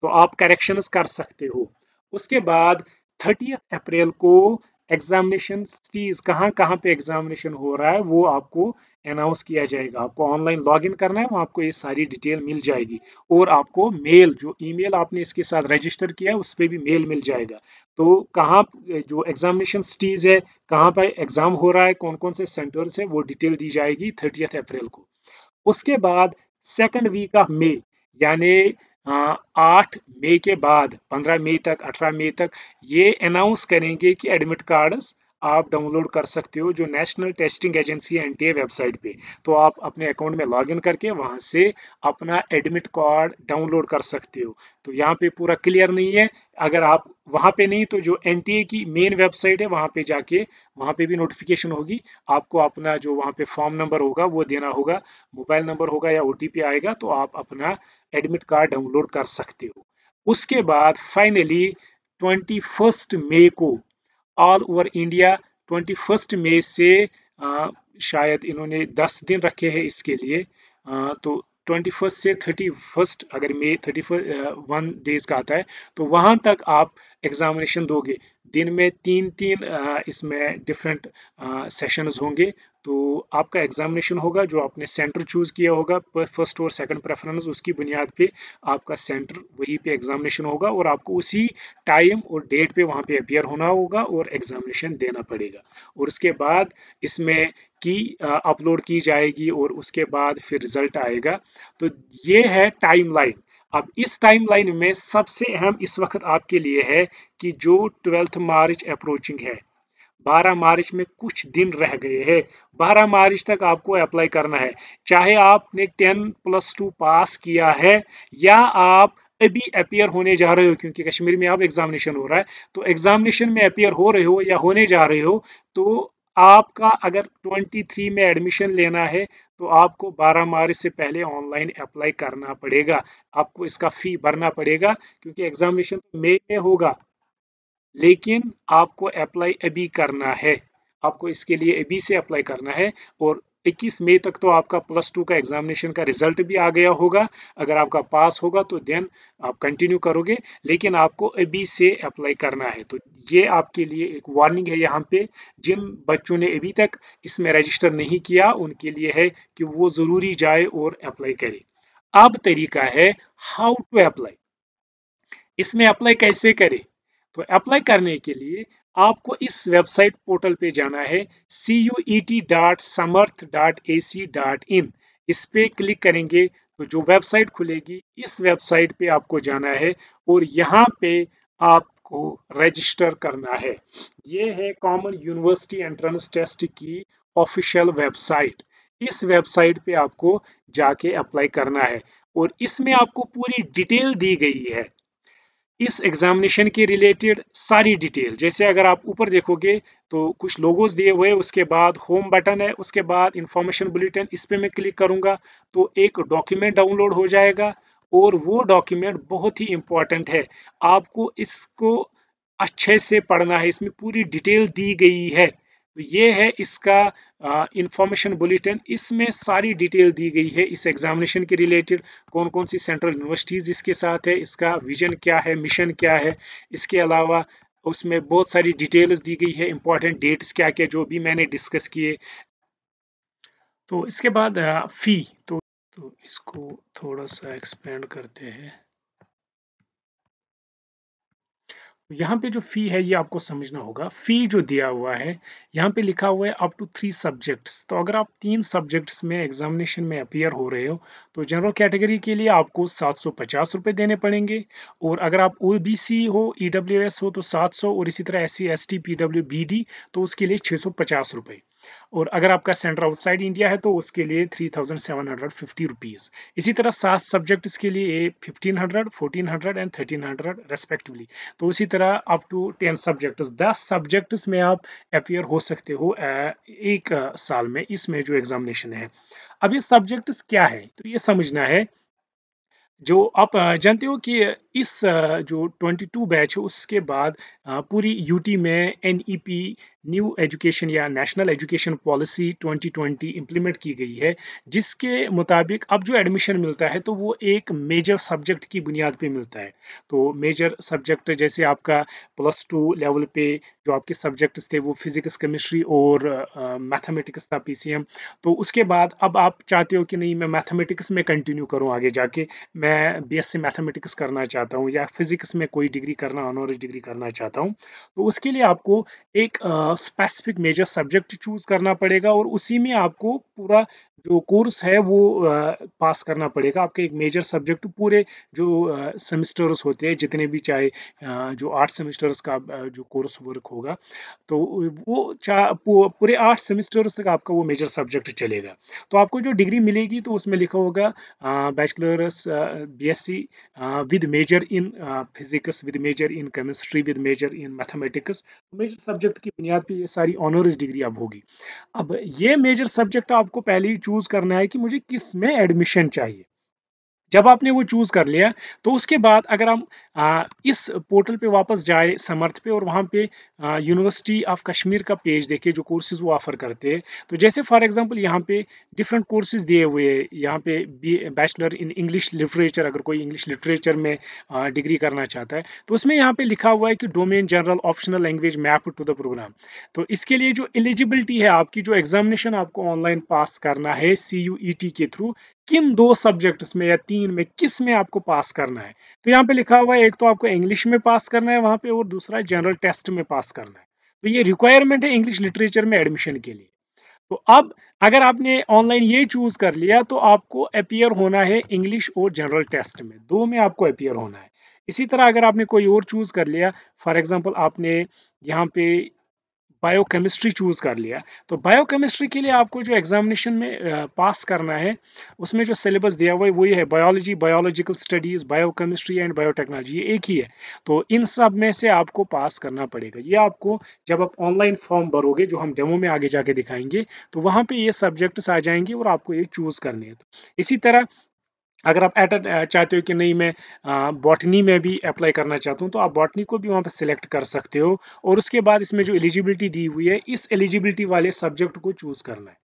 तो आप करेक्शन कर सकते हो उसके बाद थर्टी अप्रैल को एग्जामिनेशन चीज कहाँ कहाँ पे एग्जामिनेशन हो रहा है वो आपको अनाउंस किया जाएगा आपको ऑनलाइन लॉगिन करना है वहाँ आपको ये सारी डिटेल मिल जाएगी और आपको मेल जो ईमेल आपने इसके साथ रजिस्टर किया है उस पर भी मेल मिल जाएगा तो कहाँ जो एग्जामिनेशन सिटीज़ है कहाँ पर एग्ज़ाम हो रहा है कौन कौन से सेंटर्स है वो डिटेल दी जाएगी थर्टियथ अप्रैल को उसके बाद सेकेंड वीक ऑफ मे यानी हाँ, आठ मई के बाद पंद्रह मई तक अठारह मई तक ये अनाउंस करेंगे कि एडमिट कार्ड्स आप डाउनलोड कर सकते हो जो नेशनल टेस्टिंग एजेंसी है एनटीए वेबसाइट पे तो आप अपने अकाउंट में लॉगिन करके वहाँ से अपना एडमिट कार्ड डाउनलोड कर सकते हो तो यहाँ पे पूरा क्लियर नहीं है अगर आप वहाँ पे नहीं तो जो एन की मेन वेबसाइट है वहाँ पे जाके वहाँ पे भी नोटिफिकेशन होगी आपको अपना जो वहाँ पे फॉर्म नंबर होगा वो देना होगा मोबाइल नंबर होगा या ओ आएगा तो आप अपना एडमिट कार्ड डाउनलोड कर सकते हो उसके बाद फाइनली ट्वेंटी फर्स्ट मई को all over India twenty first May से आ, शायद इन्होंने दस दिन रखे हैं इसके लिए आ, तो ट्वेंटी फर्स्ट से थर्टी फर्स्ट अगर मे थर्टी वन डेज का आता है तो वहाँ तक आप एग्जामिनेशन दोगे दिन में तीन तीन इसमें डिफरेंट सेशंस होंगे तो आपका एग्जामिनेशन होगा जो आपने सेंटर चूज़ किया होगा फर्स्ट और सेकंड प्रेफरेंस उसकी बुनियाद पे आपका सेंटर वहीं पे एग्जामिनेशन होगा और आपको उसी टाइम और डेट पे वहाँ पे अपियर होना होगा और एग्जामिनेशन देना पड़ेगा और उसके बाद इसमें की अपलोड की जाएगी और उसके बाद फिर रिजल्ट आएगा तो ये है टाइम लाइन अब इस टाइमलाइन में सबसे अहम इस वक्त आपके लिए है कि जो ट्वेल्थ मार्च अप्रोचिंग है 12 मार्च में कुछ दिन रह गए हैं 12 मार्च तक आपको अप्लाई करना है चाहे आपने 10 प्लस टू पास किया है या आप अभी अपेयर होने जा रहे हो क्योंकि कश्मीर में आप एग्जामिनेशन हो रहा है तो एग्जामिनेशन में अपेयर हो रहे हो या होने जा रहे हो तो आपका अगर 23 में एडमिशन लेना है तो आपको 12 मार्च से पहले ऑनलाइन अप्लाई करना पड़ेगा आपको इसका फी भरना पड़ेगा क्योंकि एग्जामिनेशन तो मई में होगा लेकिन आपको अप्लाई अभी करना है आपको इसके लिए अभी से अप्लाई करना है और 21 मई तक तो आपका प्लस टू का एग्जामिनेशन का रिजल्ट भी आ गया होगा अगर आपका पास होगा तो देन आप कंटिन्यू करोगे लेकिन आपको अभी से अप्लाई करना है तो ये आपके लिए एक वार्निंग है यहाँ पे जिन बच्चों ने अभी तक इसमें रजिस्टर नहीं किया उनके लिए है कि वो ज़रूरी जाए और अप्लाई करे अब तरीका है हाउ टू अप्लाई इसमें अप्लाई कैसे करे तो अप्लाई करने के लिए आपको इस वेबसाइट पोर्टल पे जाना है C U E T dot Samarth dot A C dot in इस पर क्लिक करेंगे तो जो वेबसाइट खुलेगी इस वेबसाइट पे आपको जाना है और यहाँ पे आपको रजिस्टर करना है ये है कॉमन यूनिवर्सिटी एंट्रेंस टेस्ट की ऑफिशियल वेबसाइट इस वेबसाइट पे आपको जाके अप्लाई करना है और इसमें आपको पूरी डिटेल दी गई है इस एग्जामिनेशन के रिलेटेड सारी डिटेल जैसे अगर आप ऊपर देखोगे तो कुछ लोगोज दिए हुए उसके बाद होम बटन है उसके बाद इंफॉर्मेशन बुलेटिन इस पर मैं क्लिक करूँगा तो एक डॉक्यूमेंट डाउनलोड हो जाएगा और वो डॉक्यूमेंट बहुत ही इम्पॉर्टेंट है आपको इसको अच्छे से पढ़ना है इसमें पूरी डिटेल दी गई है तो ये है इसका इंफॉर्मेशन बुलेटिन इसमें सारी डिटेल दी गई है इस एग्जामिनेशन के रिलेटेड कौन कौन सी सेंट्रल यूनिवर्सिटीज़ इसके साथ है इसका विजन क्या है मिशन क्या है इसके अलावा उसमें बहुत सारी डिटेल्स दी गई है इंपॉर्टेंट डेट्स क्या क्या जो भी मैंने डिस्कस किए तो इसके बाद फ़ी तो, तो इसको थोड़ा सा एक्सपेंड करते हैं यहाँ पे जो फी है ये आपको समझना होगा फी जो दिया हुआ है यहाँ पे लिखा हुआ है अप टू थ्री सब्जेक्ट्स तो अगर आप तीन सब्जेक्ट्स में एग्जामिनेशन में अपियर हो रहे हो तो जनरल कैटेगरी के लिए आपको सात सौ पचास रुपये देने पड़ेंगे और अगर आप ओ बी सी हो ई डब्ल्यू एस हो तो सात सौ और इसी तरह S C S T P W B D तो उसके लिए छः सौ पचास रुपये और अगर आपका सेंटर आउटसाइड इंडिया है तो उसके लिए three thousand seven hundred fifty rupees इसी तरह सात सब्जेक्ट्स के लिए fifteen hundred fourteen hundred and thirteen hundred respectively तो इसी तरह अप टू टेन सब्जेक्ट्स दस सब्जेक्ट्स में आप अपियर हो सकते हो एक साल में इसमें जो एग्जामिनेशन है अब ये सब्जेक्ट्स क्या है तो ये समझना है जो आप जानते हो कि इस जो 22 बैच है उसके बाद पूरी यूटी में एनईपी न्यू एजुकेशन या नेशनल एजुकेशन पॉलिसी 2020 इंप्लीमेंट की गई है जिसके मुताबिक अब जो एडमिशन मिलता है तो वो एक मेजर सब्जेक्ट की बुनियाद पे मिलता है तो मेजर सब्जेक्ट जैसे आपका प्लस टू लेवल पे जो आपके सब्जेक्ट्स थे वो फिजिक्स केमिस्ट्री और मैथमेटिक्स था पी तो उसके बाद अब आप चाहते हो कि नहीं मैं मैथमेटिक्स में कंटिन्यू करूँ आगे जाके मैं बीएससी मैथमेटिक्स करना चाहता हूँ या फिजिक्स में कोई डिग्री करना ऑनर्स डिग्री करना चाहता हूँ तो उसके लिए आपको एक आ, स्पेसिफिक मेजर सब्जेक्ट चूज करना पड़ेगा और उसी में आपको पूरा जो कोर्स है वो पास करना पड़ेगा आपके एक मेजर सब्जेक्ट पूरे जो सेमिस्टर्स होते हैं जितने भी चाहे जो आठ सेमिस्टर्स का जो कोर्स वर्क होगा तो वो पूरे आठ सेमिस्टर्स तक आपका वो मेजर सब्जेक्ट चलेगा तो आपको जो डिग्री मिलेगी तो उसमें लिखा होगा bachelors BSc with major in physics with major in chemistry with major in mathematics major subject की बुनियाद पर ये सारी ऑनर्स डिग्री अब होगी अब ये मेजर सब्जेक्ट आपको पहले ही चूज चूज करना है कि मुझे किस में एडमिशन चाहिए जब आपने वो चूज़ कर लिया तो उसके बाद अगर हम इस पोर्टल पे वापस जाए समर्थ पे और वहाँ पे यूनिवर्सिटी ऑफ कश्मीर का पेज देखें जो कोर्सेज वो ऑफ़र करते हैं तो जैसे फॉर एग्जांपल यहाँ पे डिफरेंट कोर्सेज दिए हुए हैं यहाँ पे B bachelor in English literature अगर कोई इंग्लिश लिटरेचर में डिग्री करना चाहता है तो उसमें यहाँ पर लिखा हुआ है कि domain general optional language map to the program तो इसके लिए जो एलिजिबिलिटी है आपकी जो एग्जामिनेशन आपको ऑनलाइन पास करना है सी e के थ्रू किन दो सब्जेक्ट्स में या तीन में किस में आपको पास करना है तो यहाँ पे लिखा हुआ है एक तो आपको इंग्लिश में पास करना है वहाँ पे और दूसरा जनरल टेस्ट में पास करना है तो ये रिक्वायरमेंट है इंग्लिश लिटरेचर में एडमिशन के लिए तो अब अगर आपने ऑनलाइन ये चूज कर लिया तो आपको अपियर होना है इंग्लिश और जनरल टेस्ट में दो में आपको अपियर होना है इसी तरह अगर आपने कोई और चूज कर लिया फॉर एग्जाम्पल आपने यहाँ पे बायोकेमिस्ट्री चूज़ कर लिया तो बायोकेमिस्ट्री के लिए आपको जो एग्जामिनेशन में पास करना है उसमें जो सिलेबस दिया हुआ है वो ये है biology biological studies biochemistry and biotechnology ये एक ही है तो इन सब में से आपको पास करना पड़ेगा ये आपको जब आप ऑनलाइन फॉर्म भरोगे जो हम डेमो में आगे जाके दिखाएंगे तो वहाँ पर ये सब्जेक्ट्स आ जाएंगे और आपको ये चूज़ करने हैं तो इसी तरह अगर आप एट uh, चाहते हो कि नहीं मैं बॉटनी uh, में भी अप्लाई करना चाहता हूँ तो आप बॉटनी को भी वहाँ पर सिलेक्ट कर सकते हो और उसके बाद इसमें जो एलिजिबिलिटी दी हुई है इस एलिजिबिलिटी वाले सब्जेक्ट को चूज़ करना है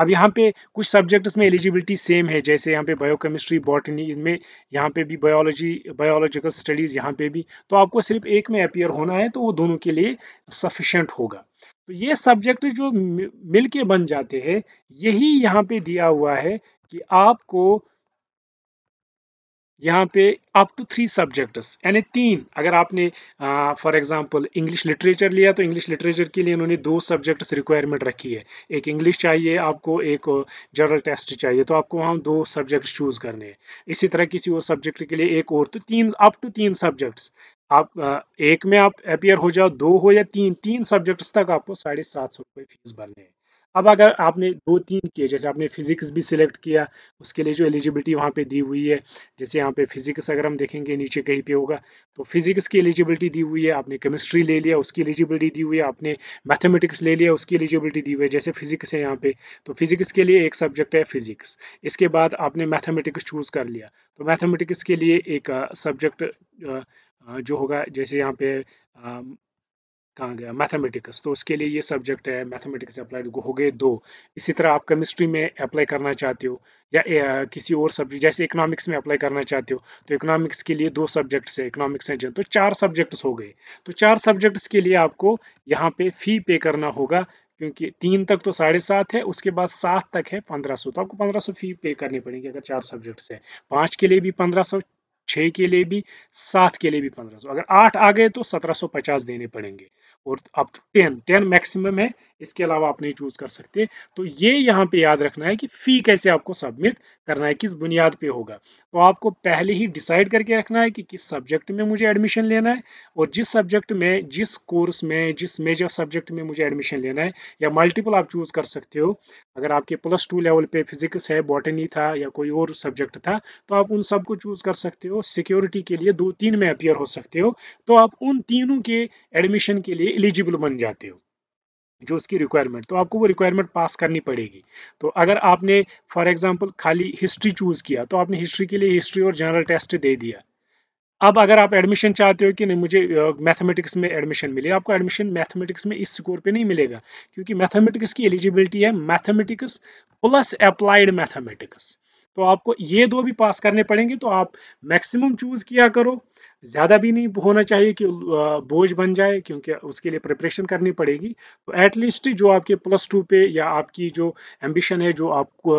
अब यहाँ पे कुछ सब्जेक्ट्स में एलिजिबिलिटी सेम है जैसे यहाँ पे बायोकेमिस्ट्री बॉटनी इनमें यहाँ पे भी बायोलॉजी बायोलॉजिकल स्टडीज़ यहाँ पे भी तो आपको सिर्फ एक में अपियर होना है तो वो दोनों के लिए सफिशेंट होगा तो ये सब्जेक्ट जो मिल के बन जाते हैं यही यहाँ पे दिया हुआ है कि आपको यहाँ पे अप टू थ्री सब्जेक्ट्स यानी तीन अगर आपने फॉर एग्जांपल इंग्लिश लिटरेचर लिया तो इंग्लिश लिटरेचर के लिए इन्होंने दो सब्जेक्ट्स रिक्वायरमेंट रखी है एक इंग्लिश चाहिए आपको एक जनरल टेस्ट चाहिए तो आपको वहाँ दो सब्जेक्ट चूज करने हैं इसी तरह किसी और सब्जेक्ट के लिए एक और तो तीन अप टू तीन सब्जेक्ट्स आप एक में आप अपियर हो जाओ दो हो या तीन तीन सब्जेक्ट्स तक आपको साढ़े सात सौ रुपये फीस भरने हैं अब अगर आपने दो तीन किए जैसे आपने फिजिक्स भी सिलेक्ट किया उसके लिए जो एलिजिबिलिटी वहाँ पे दी हुई है जैसे यहाँ पे फिजिक्स अगर हम देखेंगे नीचे कहीं पे होगा तो फिजिक्स की एलिजिबिलिटी दी हुई है आपने केमिस्ट्री ले लिया उसकी एलिजिबिलिटी दी हुई है आपने मैथमेटिक्स ले लिया उसकी एलिजिबिलिटी दी हुई है जैसे फिजिक्स है यहाँ पे तो फिजिक्स के लिए एक सब्जेक्ट है फिजिक्स इसके बाद आपने मैथमेटिक्स चूज कर लिया तो मैथमेटिक्स के लिए एक सब्जेक्ट uh, uh, uh, जो होगा जैसे यहाँ पे um, कहाँ गया मैथमेटिक्स तो उसके लिए ये सब्जेक्ट है मैथमेटिक्स अप्लाइड हो गए दो इसी तरह आप केमिस्ट्री में अप्लाई करना चाहते हो या ए, किसी और सब्जेक्ट जैसे इकोनॉमिक्स में अप्लाई करना चाहते हो तो इकोनॉमिक्स के लिए दो सब्जेक्ट्स है इकोनॉमिक्स एंड तो चार सब्जेक्ट्स हो गए तो चार सब्जेक्ट्स के लिए आपको यहाँ पे फी पे करना होगा क्योंकि तीन तक तो साढ़े सात है उसके बाद सात तक है पंद्रह सौ तो आपको पंद्रह सौ फी पे करनी पड़ेगी अगर चार सब्जेक्ट्स हैं पाँच के लिए भी पंद्रह सौ छः के लिए भी सात के लिए भी पंद्रह सौ अगर आठ आ गए तो सत्रह सौ पचास देने पड़ेंगे और अब तो टेन टेन मैक्सिमम है इसके अलावा आप नहीं चूज कर सकते तो ये यहाँ पे याद रखना है कि फी कैसे आपको सबमिट करना है किस बुनियाद पे होगा तो आपको पहले ही डिसाइड करके रखना है कि किस सब्जेक्ट में मुझे एडमिशन लेना है और जिस सब्जेक्ट में जिस कोर्स में जिस मेजर सब्जेक्ट में मुझे एडमिशन लेना है या मल्टीपल आप चूज़ कर सकते हो अगर आपके प्लस टू लेवल पे फिजिक्स है बॉटनी था या कोई और सब्जेक्ट था तो आप उन सबको चूज़ कर सकते हो सिक्योरिटी के लिए दो तीन में अपियर हो सकते हो तो आप उन तीनों के एडमिशन के लिए एलिजिबल बन जाते हो जो उसकी रिक्वायरमेंट तो आपको वो रिक्वायरमेंट पास करनी पड़ेगी तो अगर आपने फॉर एग्जाम्पल खाली हिस्ट्री चूज़ किया तो आपने हिस्ट्री के लिए हिस्ट्री और जनरल टेस्ट दे दिया अब अगर आप एडमिशन चाहते हो कि नहीं मुझे मैथमेटिक्स में एडमिशन मिले आपको एडमिशन मैथमेटिक्स में इस स्कोर पे नहीं मिलेगा क्योंकि मैथमेटिक्स की एलिजिबिलिटी है मैथमेटिक्स प्लस अप्लाइड मैथमेटिक्स तो आपको ये दो भी पास करने पड़ेंगे तो आप मैक्सिमम चूज़ किया करो ज़्यादा भी नहीं होना चाहिए कि बोझ बन जाए क्योंकि उसके लिए प्रिपरेशन करनी पड़ेगी तो एटलीस्ट जो आपके प्लस टू पे या आपकी जो एम्बिशन है जो आपको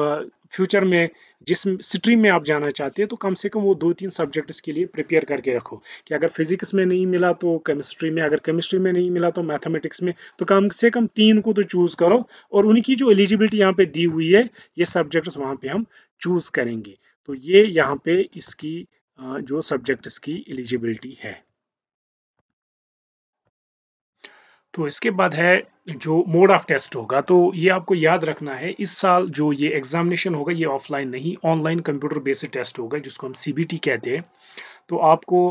फ्यूचर में जिस स्ट्रीम में आप जाना चाहते हैं तो कम से कम वो दो तीन सब्जेक्ट्स के लिए प्रिपेयर करके रखो कि अगर फिजिक्स में नहीं मिला तो केमिस्ट्री में अगर केमिस्ट्री में नहीं मिला तो मैथमेटिक्स में तो कम से कम तीन को तो चूज़ करो और उनकी जो एलिजिबिलिटी यहाँ पर दी हुई है ये सब्जेक्ट्स वहाँ पर हम चूज़ करेंगे तो ये यहाँ पर इसकी जो सब्जेक्ट्स की एलिजिबिलिटी है तो इसके बाद है जो मोड ऑफ टेस्ट होगा तो ये आपको याद रखना है इस साल जो ये एग्जामिनेशन होगा ये ऑफलाइन नहीं ऑनलाइन कंप्यूटर बेस्ड टेस्ट होगा जिसको हम सीबीटी कहते हैं तो आपको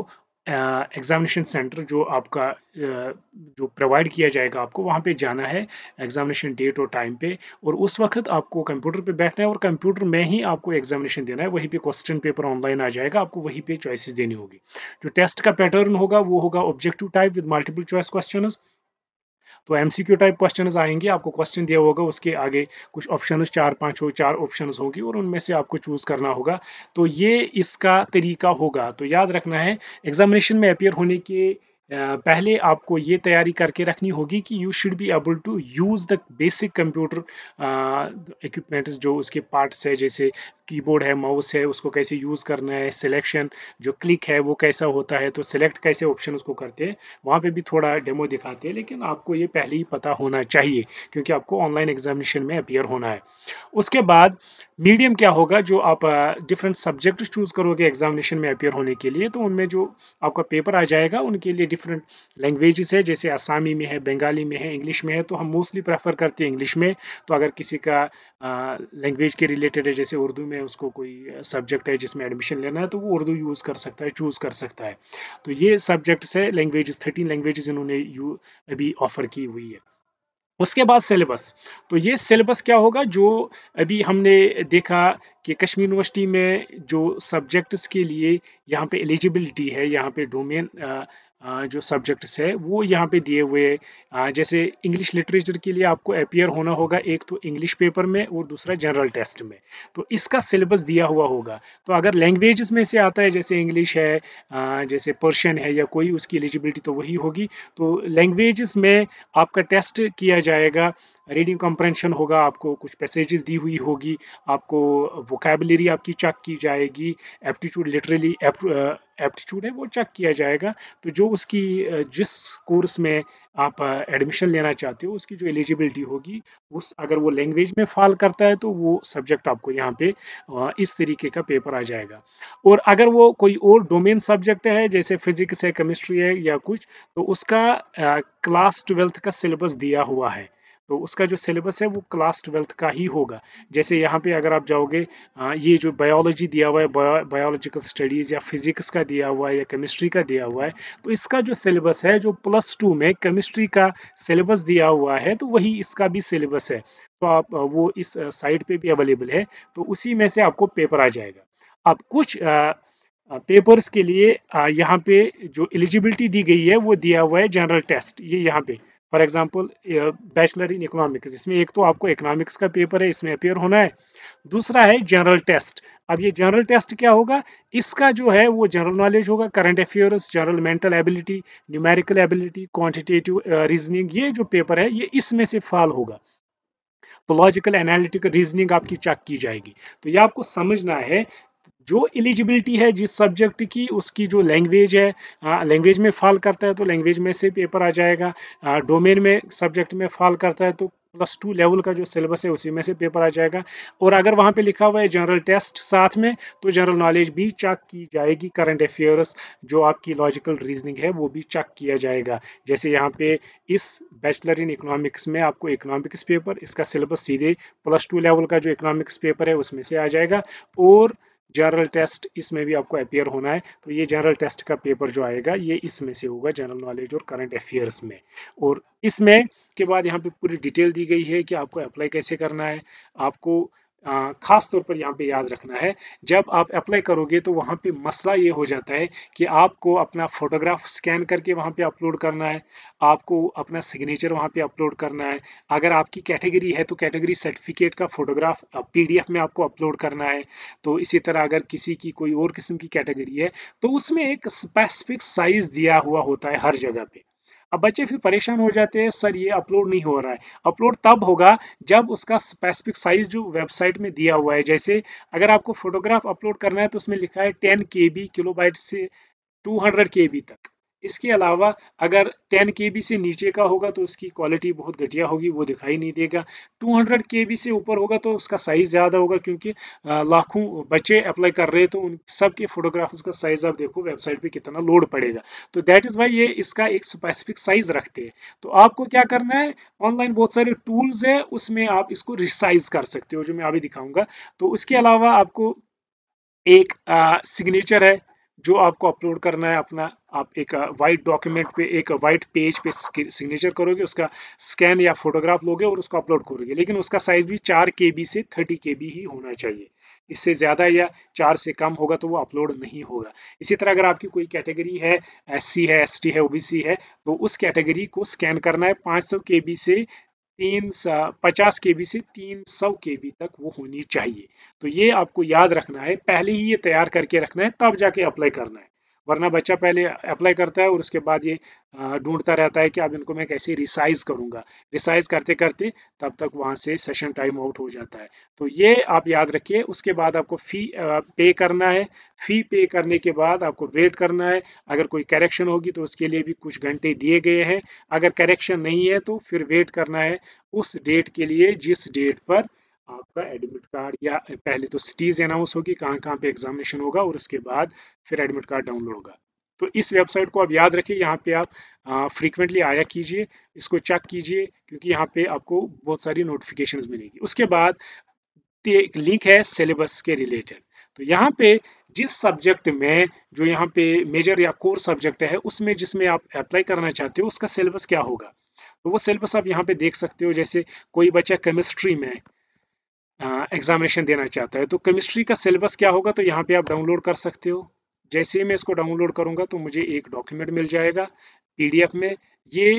एग्ज़ामिनेशन सेंटर जो आपका जो प्रोवाइड किया जाएगा आपको वहाँ पे जाना है एग्ज़ामिनेशन डेट और टाइम पे और उस वक्त आपको कंप्यूटर पे बैठना है और कंप्यूटर में ही आपको एग्ज़ामिनेशन देना है वहीं पे क्वेश्चन पेपर ऑनलाइन आ जाएगा आपको वहीं पे चॉइसेस देनी होगी जो टेस्ट का पैटर्न होगा वो होगा objective type with multiple choice question तो एमसीक्यू टाइप क्वेश्चन आएंगे आपको क्वेश्चन दिया होगा उसके आगे कुछ ऑप्शन चार पाँच हो चार ऑप्शन होगी और उनमें से आपको चूज करना होगा तो ये इसका तरीका होगा तो याद रखना है एग्जामिनेशन में अपेयर होने के पहले आपको ये तैयारी करके रखनी होगी कि you should be able to use the basic computer equipments जो उसके पार्ट्स है जैसे कीबोर्ड है माउस है उसको कैसे यूज़ करना है सिलेक्शन जो क्लिक है वो कैसा होता है तो सिलेक्ट कैसे ऑप्शन उसको करते हैं वहाँ पे भी थोड़ा डेमो दिखाते हैं लेकिन आपको ये पहले ही पता होना चाहिए क्योंकि आपको ऑनलाइन एग्जामिनेशन में अपियर होना है उसके बाद मीडियम क्या होगा जो आप डिफरेंट सब्जेक्ट चूज़ करोगे एग्जामिनेशन में अपियर होने के लिए तो उनमें जो आपका पेपर आ जाएगा उनके लिए डिफरेंट लैंग्वेजेस है जैसे आसामी में है बंगाली में है इंग्लिश में है तो हम मोस्टली प्रेफर करते हैं इंग्लिश में तो अगर किसी का लैंग्वेज के रिलेटेड है जैसे उर्दू में उसको कोई सब्जेक्ट है जिसमें एडमिशन लेना है तो वो उर्दू यूज़ कर सकता है चूज़ कर सकता है तो ये सब्जेक्ट्स है लैंग्वेज थर्टीन लैंग्वेज इन्होंने यू अभी ऑफर की हुई है उसके बाद सिलेबस तो ये सिलेबस क्या होगा जो अभी हमने देखा कि कश्मीर यूनिवर्सिटी में जो सब्जेक्ट्स के लिए यहाँ पे एलिजिबिलिटी है यहाँ पे डोमेन जो सब्जेक्ट्स है वो यहाँ पे दिए हुए जैसे इंग्लिश लिटरेचर के लिए आपको अपियर होना होगा एक तो इंग्लिश पेपर में और दूसरा जनरल टेस्ट में तो इसका सिलेबस दिया हुआ होगा तो अगर लैंग्वेजेस में से आता है जैसे इंग्लिश है जैसे पर्शियन है या कोई उसकी एलिजिबिलिटी तो वही होगी तो लैंग्वेजेस में आपका टेस्ट किया जाएगा रीडिंग कॉम्प्रेंशन होगा आपको कुछ पैसेजेस दी हुई होगी आपको वोकेबलरी आपकी चेक की जाएगी एप्टीट्यूड लिटरेली एप्टीट्यूड है वो चेक किया जाएगा तो जो उसकी जिस कोर्स में आप एडमिशन लेना चाहते हो उसकी जो एलिजिबिलिटी होगी उस अगर वो लैंग्वेज में फॉल करता है तो वो सब्जेक्ट आपको यहाँ पे इस तरीके का पेपर आ जाएगा और अगर वो कोई और डोमेन सब्जेक्ट है जैसे फिजिक्स है केमिस्ट्री है या कुछ तो उसका क्लास ट्वेल्थ का सिलेबस दिया हुआ है तो उसका जो सिलेबस है वो क्लास ट्वेल्थ का ही होगा जैसे यहाँ पे अगर आप जाओगे ये जो बायोलॉजी दिया हुआ है बायोलॉजिकल स्टडीज़ या फिजिक्स का दिया हुआ है या केमिस्ट्री का दिया हुआ है तो इसका जो सिलेबस है जो प्लस टू में केमिस्ट्री का सिलेबस दिया हुआ है तो वही इसका भी सिलेबस है तो आप वो इस साइट पर भी अवेलेबल है तो उसी में से आपको पेपर आ जाएगा अब कुछ आ, पेपर्स के लिए यहाँ पे जो एलिजिबिलिटी दी गई है वो दिया हुआ है जनरल टेस्ट ये यहाँ पे for example bachelor in economics इसमें एक तो आपको इकोनॉमिक्स का पेपर है इसमें अपेयर होना है दूसरा है जनरल टेस्ट अब ये जनरल टेस्ट क्या होगा इसका जो है वो जनरल नॉलेज होगा current affairs general mental ability numerical ability quantitative reasoning ये जो पेपर है ये इसमें से फॉल होगा तो लॉजिकल एनालिटिकल रीजनिंग आपकी चेक की जाएगी तो ये आपको समझना है जो एलिजिबिलिटी है जिस सब्जेक्ट की उसकी जो लैंग्वेज है लैंग्वेज में फॉल करता है तो लैंग्वेज में से पेपर आ जाएगा डोमेन में सब्जेक्ट में फॉल करता है तो प्लस टू लेवल का जो सिलेबस है उसी में से पेपर आ जाएगा और अगर वहाँ पे लिखा हुआ है जनरल टेस्ट साथ में तो जनरल नॉलेज भी चेक की जाएगी करंट अफेयर्स जो आपकी लॉजिकल रीजनिंग है वो भी चेक किया जाएगा जैसे यहाँ पे इस बैचलर इन इकोनॉमिक्स में आपको इकोनॉमिक्स पेपर इसका सिलेबस सीधे प्लस टू लेवल का जो इकोनॉमिक्स पेपर है उसमें से आ जाएगा और जनरल टेस्ट इसमें भी आपको अपेयर होना है तो ये जनरल टेस्ट का पेपर जो आएगा ये इसमें से होगा जनरल नॉलेज और करंट अफेयर्स में और इसमें के बाद यहाँ पे पूरी डिटेल दी गई है कि आपको अप्लाई कैसे करना है आपको ख़ास तौर पर यहाँ पे याद रखना है जब आप अप्लाई करोगे तो वहाँ पे मसला ये हो जाता है कि आपको अपना फ़ोटोग्राफ स्कैन करके वहाँ पे अपलोड करना है आपको अपना सिग्नेचर वहाँ पे अपलोड करना है अगर आपकी कैटेगरी है तो कैटेगरी सर्टिफिकेट का फ़ोटोग्राफ पीडीएफ में आपको अपलोड करना है तो इसी तरह अगर किसी की कोई और किस्म की कैटेगरी है तो उसमें एक स्पेसिफिक साइज़ दिया हुआ होता है हर जगह पर अब बच्चे फिर परेशान हो जाते हैं सर ये अपलोड नहीं हो रहा है अपलोड तब होगा जब उसका स्पेसिफिक साइज जो वेबसाइट में दिया हुआ है जैसे अगर आपको फोटोग्राफ अपलोड करना है तो उसमें लिखा है टेन के बी किलोबाइट से टू हंड्रेड के बी तक इसके अलावा अगर 10 के से नीचे का होगा तो उसकी क्वालिटी बहुत घटिया होगी वो दिखाई नहीं देगा 200 के से ऊपर होगा तो उसका साइज़ ज़्यादा होगा क्योंकि लाखों बच्चे अप्लाई कर रहे तो उन सब के फोटोग्राफ्स का साइज़ आप देखो वेबसाइट पे कितना लोड पड़ेगा तो दैट इज़ वाई ये इसका एक स्पेसिफिक साइज़ रखते हैं तो आपको क्या करना है ऑनलाइन बहुत सारे टूल्स है उसमें आप इसको रिसाइज़ कर सकते हो जो मैं अभी दिखाऊँगा तो उसके अलावा आपको एक सिग्नेचर है जो आपको अपलोड करना है अपना आप एक वाइट डॉक्यूमेंट पे एक वाइट पेज पे सिग्नेचर करोगे उसका स्कैन या फोटोग्राफ लोगे और उसको अपलोड करोगे लेकिन उसका साइज भी चार के से थर्टी के ही होना चाहिए इससे ज़्यादा या चार से कम होगा तो वो अपलोड नहीं होगा इसी तरह अगर आपकी कोई कैटेगरी है एस है एस है ओ है तो उस कैटेगरी को स्कैन करना है पाँच सौ के बी से तीन पचास के बी से तीन सौ के बी तक वो होनी चाहिए तो ये आपको याद रखना है पहले ही ये तैयार करके रखना है तब जाके अप्लाई करना है वरना बच्चा पहले अप्लाई करता है और उसके बाद ये ढूंढता रहता है कि अब इनको मैं कैसे रिसाइज करूँगा रिसाइज करते करते तब तक वहाँ से सेशन टाइम आउट हो जाता है तो ये आप याद रखिए उसके बाद आपको फ़ी पे करना है फ़ी पे करने के बाद आपको वेट करना है अगर कोई करेक्शन होगी तो उसके लिए भी कुछ घंटे दिए गए हैं अगर करेक्शन नहीं है तो फिर वेट करना है उस डेट के लिए जिस डेट पर आपका एडमिट कार्ड या पहले तो सिटीज अनाउंस होगी कहाँ कहाँ पे एग्जामिनेशन होगा और उसके बाद फिर एडमिट कार्ड डाउनलोड होगा तो इस वेबसाइट को आप याद रखिए यहाँ पे आप फ्रीक्वेंटली आया कीजिए इसको चेक कीजिए क्योंकि यहाँ पे आपको बहुत सारी नोटिफिकेशन मिलेगी उसके बाद एक लिंक है सिलेबस के रिलेटेड तो यहाँ पे जिस सब्जेक्ट में जो यहाँ पे मेजर या कोर सब्जेक्ट है उसमें जिसमें आप अप्लाई करना चाहते हो उसका सिलेबस क्या होगा तो वो सिलेबस आप यहाँ पे देख सकते हो जैसे कोई बच्चा केमिस्ट्री में एग्जामिनेशन देना चाहता है तो केमिस्ट्री का सिलेबस क्या होगा तो यहाँ पे आप डाउनलोड कर सकते हो जैसे ही मैं इसको डाउनलोड करूँगा तो मुझे एक डॉक्यूमेंट मिल जाएगा पीडीएफ में ये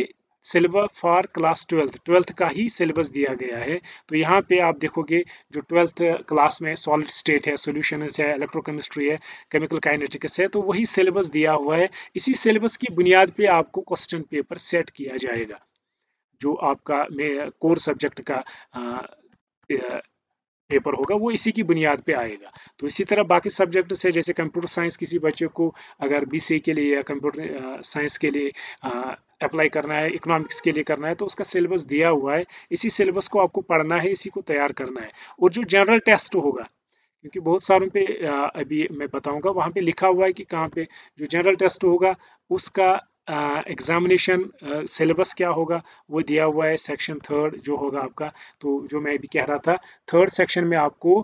syllabus for class twelfth twelfth का ही सिलेबस दिया गया है तो यहाँ पे आप देखोगे जो ट्वेल्थ क्लास में सॉलिड स्टेट है सोल्यूशंस है इलेक्ट्रोकेमिस्ट्री है केमिकल काइनेटिक्स है तो वही सिलेबस दिया हुआ है इसी सिलेबस की बुनियाद पे आपको क्वेश्चन पेपर सेट किया जाएगा जो आपका कोर सब्जेक्ट का पेपर होगा वो इसी की बुनियाद पे आएगा तो इसी तरह बाकी सब्जेक्ट से जैसे कंप्यूटर साइंस किसी बच्चे को अगर बी के लिए या कंप्यूटर साइंस के लिए अप्लाई करना है इकोनॉमिक्स के लिए करना है तो उसका सिलेबस दिया हुआ है इसी सिलेबस को आपको पढ़ना है इसी को तैयार करना है और जो जनरल टेस्ट होगा क्योंकि बहुत सारों पे अभी मैं बताऊंगा वहाँ पे लिखा हुआ है कि कहाँ पे जो जनरल टेस्ट होगा उसका एग्जामिनेशन सिलेबस क्या होगा वो दिया हुआ है सेक्शन थर्ड जो होगा आपका तो जो मैं अभी कह रहा था थर्ड सेक्शन में आपको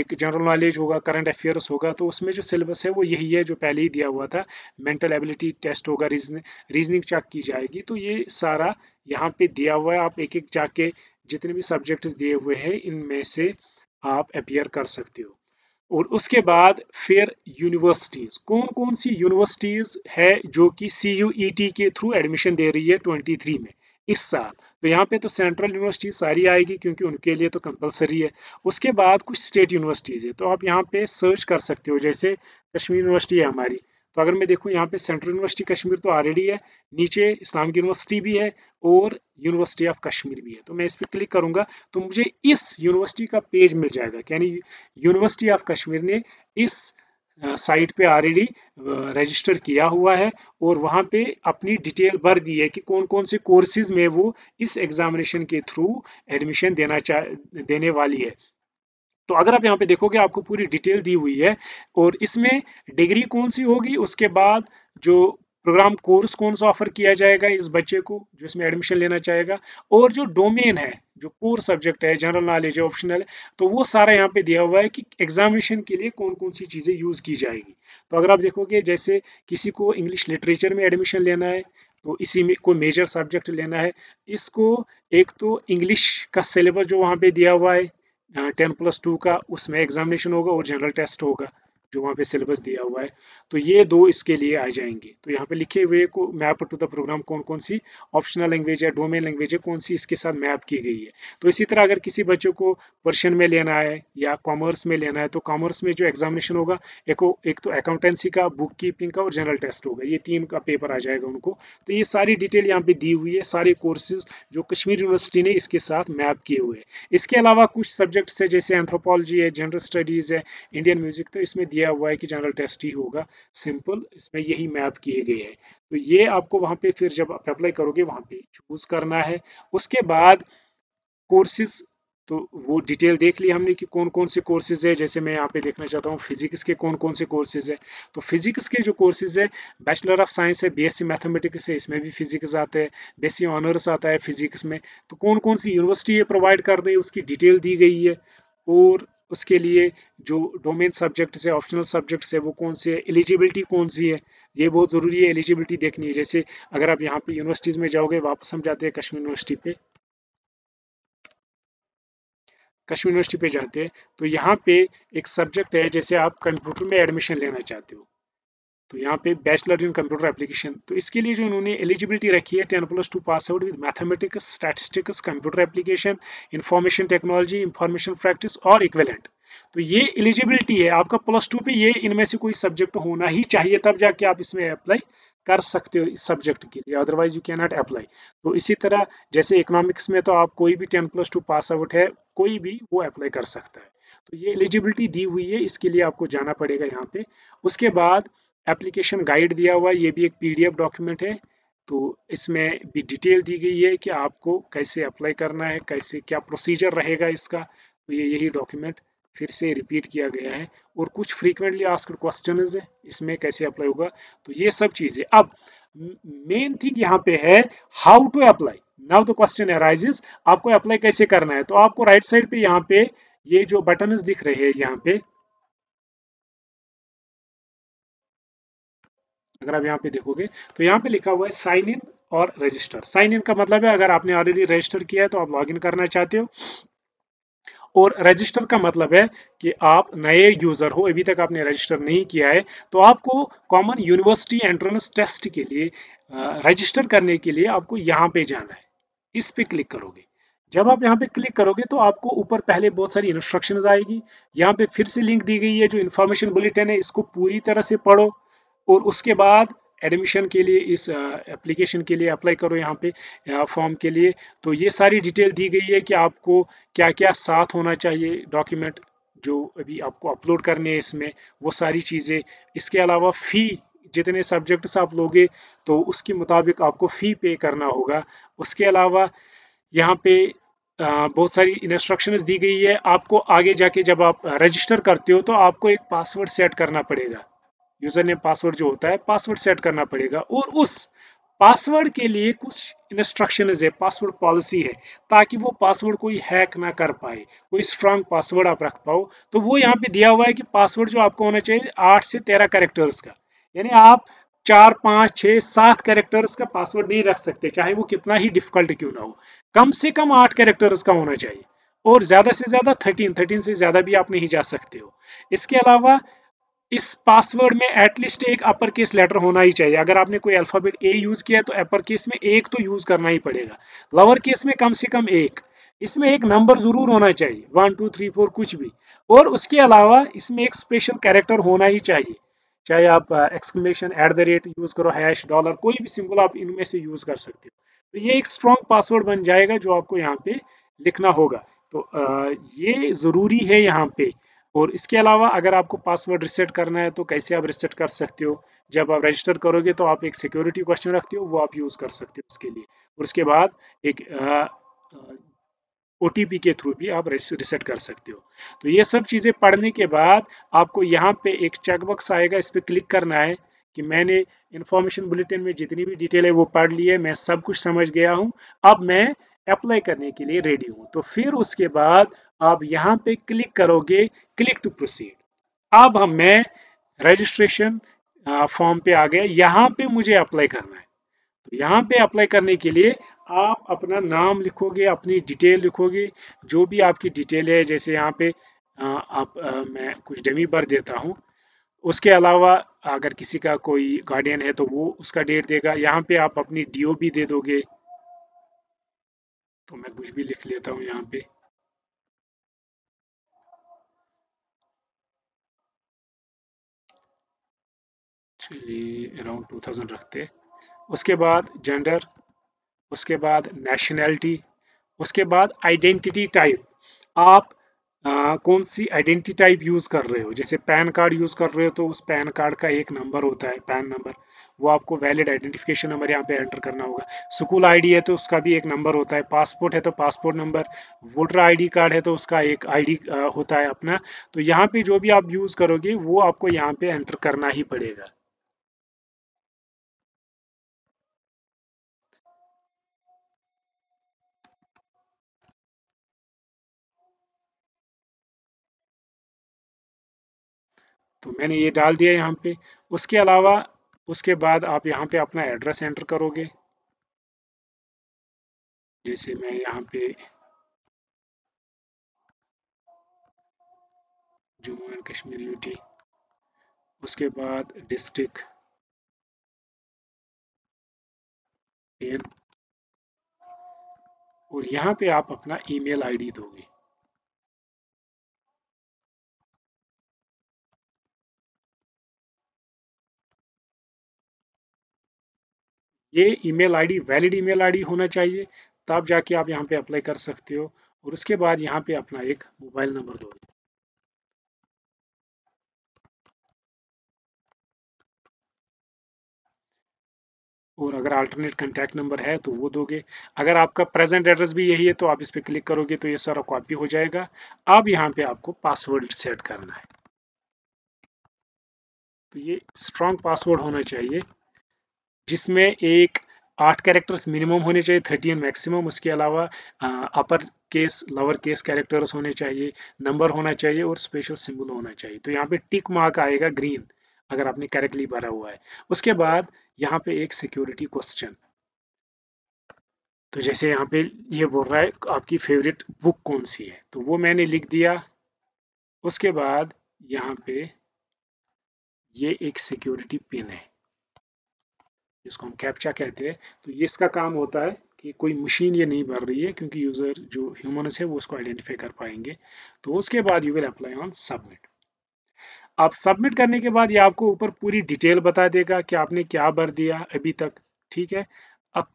एक जनरल नॉलेज होगा करंट अफेयर्स होगा तो उसमें जो सिलेबस है वो यही है जो पहले ही दिया हुआ था मेंटल एबिलिटी टेस्ट होगा रीजनिंग रीजनिंग चेक की जाएगी तो ये सारा यहाँ पे दिया हुआ है आप एक एक जाके जितने भी सब्जेक्ट्स दिए हुए हैं इनमें से आप अपेयर कर सकते हो और उसके बाद फिर यूनिवर्सिटीज़ कौन कौन सी यूनिवर्सिटीज़ है जो कि सी e के थ्रू एडमिशन दे रही है 23 में इस साल तो यहाँ पे तो सेंट्रल यूनिवर्सिटी सारी आएगी क्योंकि उनके लिए तो कंपलसरी है उसके बाद कुछ स्टेट यूनिवर्सिटीज़ है तो आप यहाँ पे सर्च कर सकते हो जैसे कश्मीर यूनिवर्सिटी है हमारी तो अगर मैं देखूँ यहाँ पे सेंट्रल यूनिवर्सिटी कश्मीर तो ऑलरेडी है नीचे इस्लामिक यूनिवर्सिटी भी है और यूनिवर्सिटी ऑफ कश्मीर भी है तो मैं इस पर क्लिक करूँगा तो मुझे इस यूनिवर्सिटी का पेज मिल जाएगा यानी यूनिवर्सिटी ऑफ कश्मीर ने इस साइट पे ऑलरेडी रजिस्टर किया हुआ है और वहाँ पे अपनी डिटेल भर दी है कि कौन कौन से कोर्सेज में वो इस एग्जामिनेशन के थ्रू एडमिशन देना चाह देने वाली है तो अगर आप यहाँ पे देखोगे आपको पूरी डिटेल दी हुई है और इसमें डिग्री कौन सी होगी उसके बाद जो प्रोग्राम कोर्स कौन सा ऑफर किया जाएगा इस बच्चे को जो इसमें एडमिशन लेना चाहेगा और जो डोमेन है जो कोर सब्जेक्ट है जनरल नॉलेज है ऑप्शनल है तो वो सारा यहाँ पे दिया हुआ है कि एग्जामिनेशन के लिए कौन कौन सी चीज़ें यूज़ की जाएगी तो अगर आप देखोगे जैसे किसी को इंग्लिश लिटरेचर में एडमिशन लेना है तो इसी में कोई मेजर सब्जेक्ट लेना है इसको एक तो इंग्लिश का सिलेबस जो वहाँ पे दिया हुआ है टेन प्लस टू का उसमें एग्जामिनेशन होगा और जनरल टेस्ट होगा जो वहाँ पे सिलेबस दिया हुआ है तो ये दो इसके लिए आ जाएंगे तो यहाँ पे लिखे हुए को मैप टू द प्रोग्राम कौन कौन सी ऑप्शनल लैंग्वेज है डोमेन लैंग्वेज है कौन सी इसके साथ मैप की गई है तो इसी तरह अगर किसी बच्चों को पर्शियन में लेना है या कॉमर्स में लेना है तो कॉमर्स में जो एग्जामिनेशन होगा एक, एक तो अकाउंटेंसी का बुक कीपिंग का और जनरल टेस्ट होगा ये तीन का पेपर आ जाएगा उनको तो ये सारी डिटेल यहाँ पे दी हुई है सारे कोर्सेज जो कश्मीर यूनिवर्सिटी ने इसके साथ मैप किए हुए हैं इसके अलावा कुछ सब्जेक्ट्स है जैसे एंथ्रोपोलॉजी है जनरल स्टडीज़ है इंडियन म्यूजिक तो इसमें दिया दिया हुआ है कि जनरल टेस्ट ही होगा सिंपल इसमें यही मैप किए गए हैं तो ये आपको वहाँ पे फिर जब आप अप्लाई करोगे वहाँ पे चूज करना है उसके बाद कोर्सेज तो वो डिटेल देख ली हमने कि कौन कौन से कोर्सेज है जैसे मैं यहाँ पे देखना चाहता हूँ फिजिक्स के कौन कौन से कोर्सेज है तो फिजिक्स के जो कोर्सेज है बैचलर ऑफ साइंस है बीएससी मैथमेटिक्स है इसमें भी फिजिक्स आता है बीएससी ऑनर्स आता है फिजिक्स में तो कौन कौन सी यूनिवर्सिटी ये प्रोवाइड कर रही है उसकी डिटेल दी गई है और उसके लिए जो डोमेन सब्जेक्ट्स है ऑप्शनल सब्जेक्ट्स है वो कौन से है एलिजिबिलिटी कौन सी है ये बहुत ज़रूरी है एलिजिबिलिटी देखनी है जैसे अगर आप यहाँ पे यूनिवर्सिटीज़ में जाओगे वापस हम जाते हैं कश्मीर यूनिवर्सिटी पे कश्मीर यूनिवर्सिटी पे जाते हैं तो यहाँ पे एक सब्जेक्ट है जैसे आप कंप्यूटर में एडमिशन लेना चाहते हो तो यहाँ पे बैचलर इन कंप्यूटर एप्लीकेशन तो इसके लिए जो इन्होंने एलिजिबिलिटी रखी है ten plus two pass out with mathematics statistics computer application information technology information practice और इक्वेलेंट तो ये एलिजिबिलिटी है आपका प्लस टू पे ये इनमें से कोई सब्जेक्ट होना ही चाहिए तब जाके आप इसमें अप्लाई कर सकते हो इस सब्जेक्ट के लिए otherwise you can not apply तो इसी तरह जैसे इकोनॉमिक्स में तो आप कोई भी ten plus two pass out है कोई भी वो अप्लाई कर सकता है तो ये एलिजिबिलिटी दी हुई है इसके लिए आपको जाना पड़ेगा यहाँ पे उसके बाद एप्लीकेशन गाइड दिया हुआ है ये भी एक पीडीएफ डॉक्यूमेंट है तो इसमें भी डिटेल दी गई है कि आपको कैसे अप्लाई करना है कैसे क्या प्रोसीजर रहेगा इसका तो ये यही डॉक्यूमेंट फिर से रिपीट किया गया है और कुछ फ्रीक्वेंटली आस्क्ड क्वेश्चन है इसमें कैसे अप्लाई होगा तो ये सब चीज़ें अब मेन थिंग यहाँ पे है how to apply now the question arises आपको अप्लाई कैसे करना है तो आपको राइट right साइड पे यहाँ पे ये जो बटन दिख रहे हैं यहाँ पे अगर आप यहाँ पे देखोगे तो यहाँ पे लिखा हुआ है साइन इन और रजिस्टर साइन इन का मतलब है अगर आपने ऑलरेडी रजिस्टर किया है तो आप लॉग करना चाहते हो और रजिस्टर का मतलब है कि आप नए यूज़र हो अभी तक आपने रजिस्टर नहीं किया है तो आपको कॉमन यूनिवर्सिटी एंट्रेंस टेस्ट के लिए रजिस्टर करने के लिए आपको यहाँ पे जाना है इस पे क्लिक करोगे जब आप यहाँ पे क्लिक करोगे तो आपको ऊपर पहले बहुत सारी इंस्ट्रक्शंस आएगी यहाँ पे फिर से लिंक दी गई है जो इन्फॉर्मेशन बुलेटिन है इसको पूरी तरह से पढ़ो और उसके बाद एडमिशन के लिए इस एप्लीकेशन के लिए अप्लाई करो यहाँ पे फॉर्म के लिए तो ये सारी डिटेल दी गई है कि आपको क्या क्या साथ होना चाहिए डॉक्यूमेंट जो अभी आपको अपलोड करने हैं इसमें वो सारी चीज़ें इसके अलावा फ़ी जितने सब्जेक्ट्स आप लोगे तो उसके मुताबिक आपको फ़ी पे करना होगा उसके अलावा यहाँ पे बहुत सारी इंस्ट्रक्शंस दी गई है आपको आगे जाके जब आप रजिस्टर करते हो तो आपको एक पासवर्ड सेट करना पड़ेगा यूजर नेम पासवर्ड जो होता है पासवर्ड सेट करना पड़ेगा और उस पासवर्ड के लिए कुछ इंस्ट्रक्शन है पासवर्ड पॉलिसी है ताकि वो पासवर्ड कोई हैक ना कर पाए कोई स्ट्रांग पासवर्ड आप रख पाओ तो वो यहाँ पे दिया हुआ है कि पासवर्ड जो आपको होना चाहिए आठ से तेरह कैरेक्टर्स का यानी आप चार पाँच छः सात कैरेक्टर्स का पासवर्ड नहीं रख सकते चाहे वो कितना ही डिफिकल्ट क्यों ना हो कम से कम आठ कैरेक्टर्स का होना चाहिए और ज़्यादा से ज़्यादा थर्टीन थर्टीन से ज़्यादा भी आप नहीं जा सकते हो इसके अलावा इस पासवर्ड में एटलीस्ट एक अपर केस लेटर होना ही चाहिए अगर आपने कोई अल्फ़ाबेट ए यूज़ किया तो अपर केस में एक तो यूज़ करना ही पड़ेगा लोअर केस में कम से कम एक इसमें एक नंबर ज़रूर होना चाहिए वन टू थ्री फोर कुछ भी और उसके अलावा इसमें एक स्पेशल कैरेक्टर होना ही चाहिए चाहे आप exclamation at the rate use करो हैश डॉलर कोई भी सिंबल आप इनमें से यूज़ कर सकते हो तो ये एक स्ट्रॉन्ग पासवर्ड बन जाएगा जो आपको यहाँ पे लिखना होगा तो आ, uh, ये ज़रूरी है यहाँ पे और इसके अलावा अगर आपको पासवर्ड रिसेट करना है तो कैसे आप रिसेट कर सकते हो जब आप रजिस्टर करोगे तो आप एक सिक्योरिटी क्वेश्चन रखते हो वो आप यूज़ कर सकते हो उसके लिए और उसके बाद एक ओ के थ्रू भी आप रिसेट कर सकते हो तो ये सब चीज़ें पढ़ने के बाद आपको यहाँ पे एक चेकबॉक्स आएगा इस पर क्लिक करना है कि मैंने इन्फॉर्मेशन बुलेटिन में जितनी भी डिटेल है वो पढ़ ली है मैं सब कुछ समझ गया हूँ अब मैं अप्लाई करने के लिए रेडी हूँ तो फिर उसके बाद आप यहाँ पे क्लिक करोगे क्लिक टू प्रोसीड अब हम मैं रजिस्ट्रेशन फॉर्म पे आ गया यहाँ पे मुझे अप्लाई करना है तो यहाँ पे अप्लाई करने के लिए आप अपना नाम लिखोगे अपनी डिटेल लिखोगे जो भी आपकी डिटेल है जैसे यहाँ पे आ, आप आ, मैं कुछ डमी भर देता हूँ उसके अलावा अगर किसी का कोई गार्डियन है तो वो उसका डेट देगा यहाँ पे आप अपनी डीओ भी दे दोगे तो मैं कुछ भी लिख लेता हूँ यहाँ पे चलिए अराउंड 2000 रखते उसके बाद जेंडर उसके बाद नेशनैलिटी उसके बाद आइडेंटिटी टाइप आप आ, कौन सी आइडेंटिटी टाइप यूज़ कर रहे हो जैसे पैन कार्ड यूज़ कर रहे हो तो उस पैन कार्ड का एक नंबर होता है पैन नंबर वो आपको वैलिड आइडेंटिफिकेशन नंबर यहाँ पे एंटर करना होगा स्कूल आईडी है तो उसका भी एक नंबर होता है पासपोर्ट है तो passport number voter ID card है तो उसका एक आईडी होता है अपना तो यहाँ पे जो भी आप यूज़ करोगे वो आपको यहाँ पे एंटर करना ही पड़ेगा तो मैंने ये डाल दिया यहाँ पे उसके अलावा उसके बाद आप यहाँ पे अपना एड्रेस एंटर करोगे जैसे मैं यहाँ पे जम्मू एंड कश्मीर यूटी उसके बाद डिस्ट्रिक्ट और यहाँ पे आप अपना ईमेल आईडी दोगे ये email ID valid email ID होना चाहिए तब जाके आप यहाँ पे अप्लाई कर सकते हो और उसके बाद यहाँ पे अपना एक मोबाइल नंबर दोगे और अगर अल्टरनेट कंटैक्ट नंबर है तो वो दोगे अगर आपका प्रेजेंट एड्रेस भी यही है तो आप इस पर क्लिक करोगे तो ये सारा कॉपी हो जाएगा अब यहाँ पे आपको पासवर्ड सेट करना है तो ये स्ट्रांग पासवर्ड होना चाहिए जिसमें एक आठ कैरेक्टर्स मिनिमम होने चाहिए थर्टीन मैक्सिमम उसके अलावा upper case lower case characters होने चाहिए नंबर होना चाहिए और स्पेशल सिंबल होना चाहिए तो यहाँ पे टिक मार्क आएगा ग्रीन अगर आपने करेक्टली भरा हुआ है उसके बाद यहाँ पे एक सिक्योरिटी क्वेश्चन तो जैसे यहाँ पे ये बोल रहा है आपकी फेवरेट बुक कौन सी है तो वो मैंने लिख दिया उसके बाद यहाँ पे ये एक सिक्योरिटी पिन है जिसको हम कैप्चा कहते हैं तो ये इसका काम होता है कि कोई मशीन ये नहीं भर रही है क्योंकि यूज़र जो ह्यूमन्स है वो उसको आइडेंटिफाई कर पाएंगे तो उसके बाद you will apply on submit आप सबमिट करने के बाद ये आपको ऊपर पूरी डिटेल बता देगा कि आपने क्या भर दिया अभी तक ठीक है अब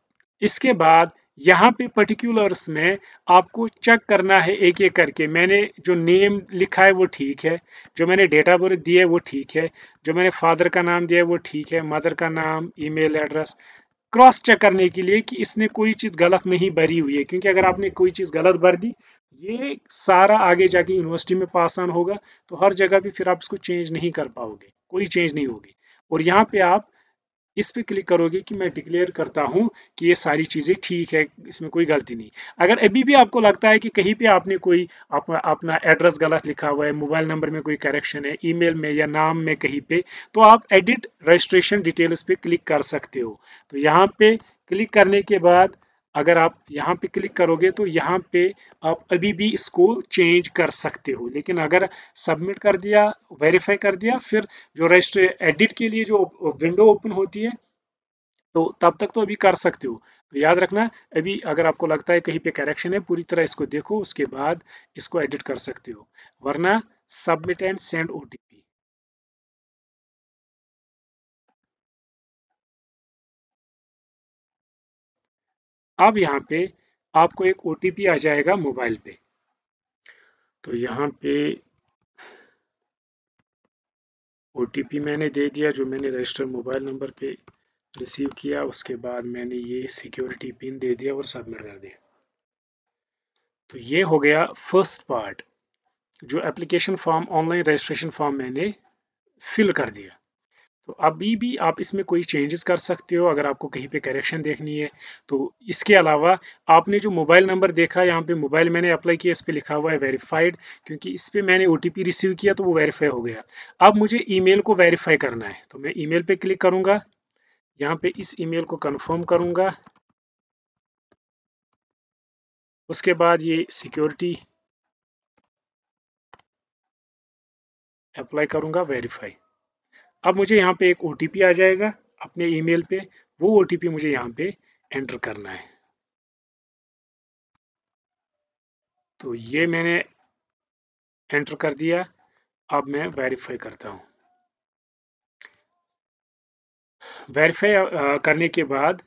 इसके बाद यहाँ पे पर्टिकुलर्स में आपको चेक करना है एक एक करके मैंने जो नेम लिखा है वो ठीक है जो मैंने डेट ऑफ बर्थ दिया है वो ठीक है जो मैंने फादर का नाम दिया है वो ठीक है मदर का नाम ईमेल एड्रेस क्रॉस चेक करने के लिए कि इसने कोई चीज़ गलत नहीं भरी हुई है क्योंकि अगर आपने कोई चीज़ गलत भर दी ये सारा आगे जाके यूनिवर्सिटी में पास ऑन होगा तो हर जगह भी फिर आप इसको चेंज नहीं कर पाओगे कोई चेंज नहीं होगी और यहाँ पे आप इस पर क्लिक करोगे कि मैं डिक्लेयर करता हूँ कि ये सारी चीज़ें ठीक है इसमें कोई गलती नहीं अगर अभी भी आपको लगता है कि कहीं पे आपने कोई अपना अपना एड्रेस गलत लिखा हुआ है मोबाइल नंबर में कोई करेक्शन है ईमेल में या नाम में कहीं पे तो आप एडिट रजिस्ट्रेशन डिटेल्स पर क्लिक कर सकते हो तो यहाँ पर क्लिक करने के बाद अगर आप यहाँ पे क्लिक करोगे तो यहाँ पे आप अभी भी इसको चेंज कर सकते हो लेकिन अगर सबमिट कर दिया वेरीफाई कर दिया फिर जो रजिस्टर एडिट के लिए जो विंडो ओपन होती है तो तब तक तो अभी कर सकते हो तो याद रखना अभी अगर आपको लगता है कहीं पे करेक्शन है पूरी तरह इसको देखो उसके बाद इसको एडिट कर सकते हो वरना सबमिट एंड सेंड ओ अब यहाँ पे आपको एक ओ आ जाएगा मोबाइल पे तो यहाँ पे ओ मैंने दे दिया जो मैंने रजिस्टर मोबाइल नंबर पे रिसीव किया उसके बाद मैंने ये सिक्योरिटी पिन दे दिया और सबमिट कर दिया तो ये हो गया फर्स्ट पार्ट जो application form online registration form मैंने फिल कर दिया तो अभी भी आप इसमें कोई चेंजेस कर सकते हो अगर आपको कहीं पे करेक्शन देखनी है तो इसके अलावा आपने जो मोबाइल नंबर देखा यहाँ पे मोबाइल मैंने अप्लाई किया इस पर लिखा हुआ है वेरीफाइड क्योंकि इस पर मैंने ओ रिसीव किया तो वो वेरीफाई हो गया अब मुझे ईमेल को वेरीफाई करना है तो मैं ईमेल पे क्लिक करूँगा यहाँ पे इस ईमेल को कन्फर्म करूँगा उसके बाद ये सिक्योरिटी अप्लाई करूँगा वेरीफाई अब मुझे यहाँ पे एक ओ आ जाएगा अपने ईमेल पे वो ओ मुझे यहाँ पे एंटर करना है तो ये मैंने एंटर कर दिया अब मैं वेरीफाई करता हूँ वेरीफाई करने के बाद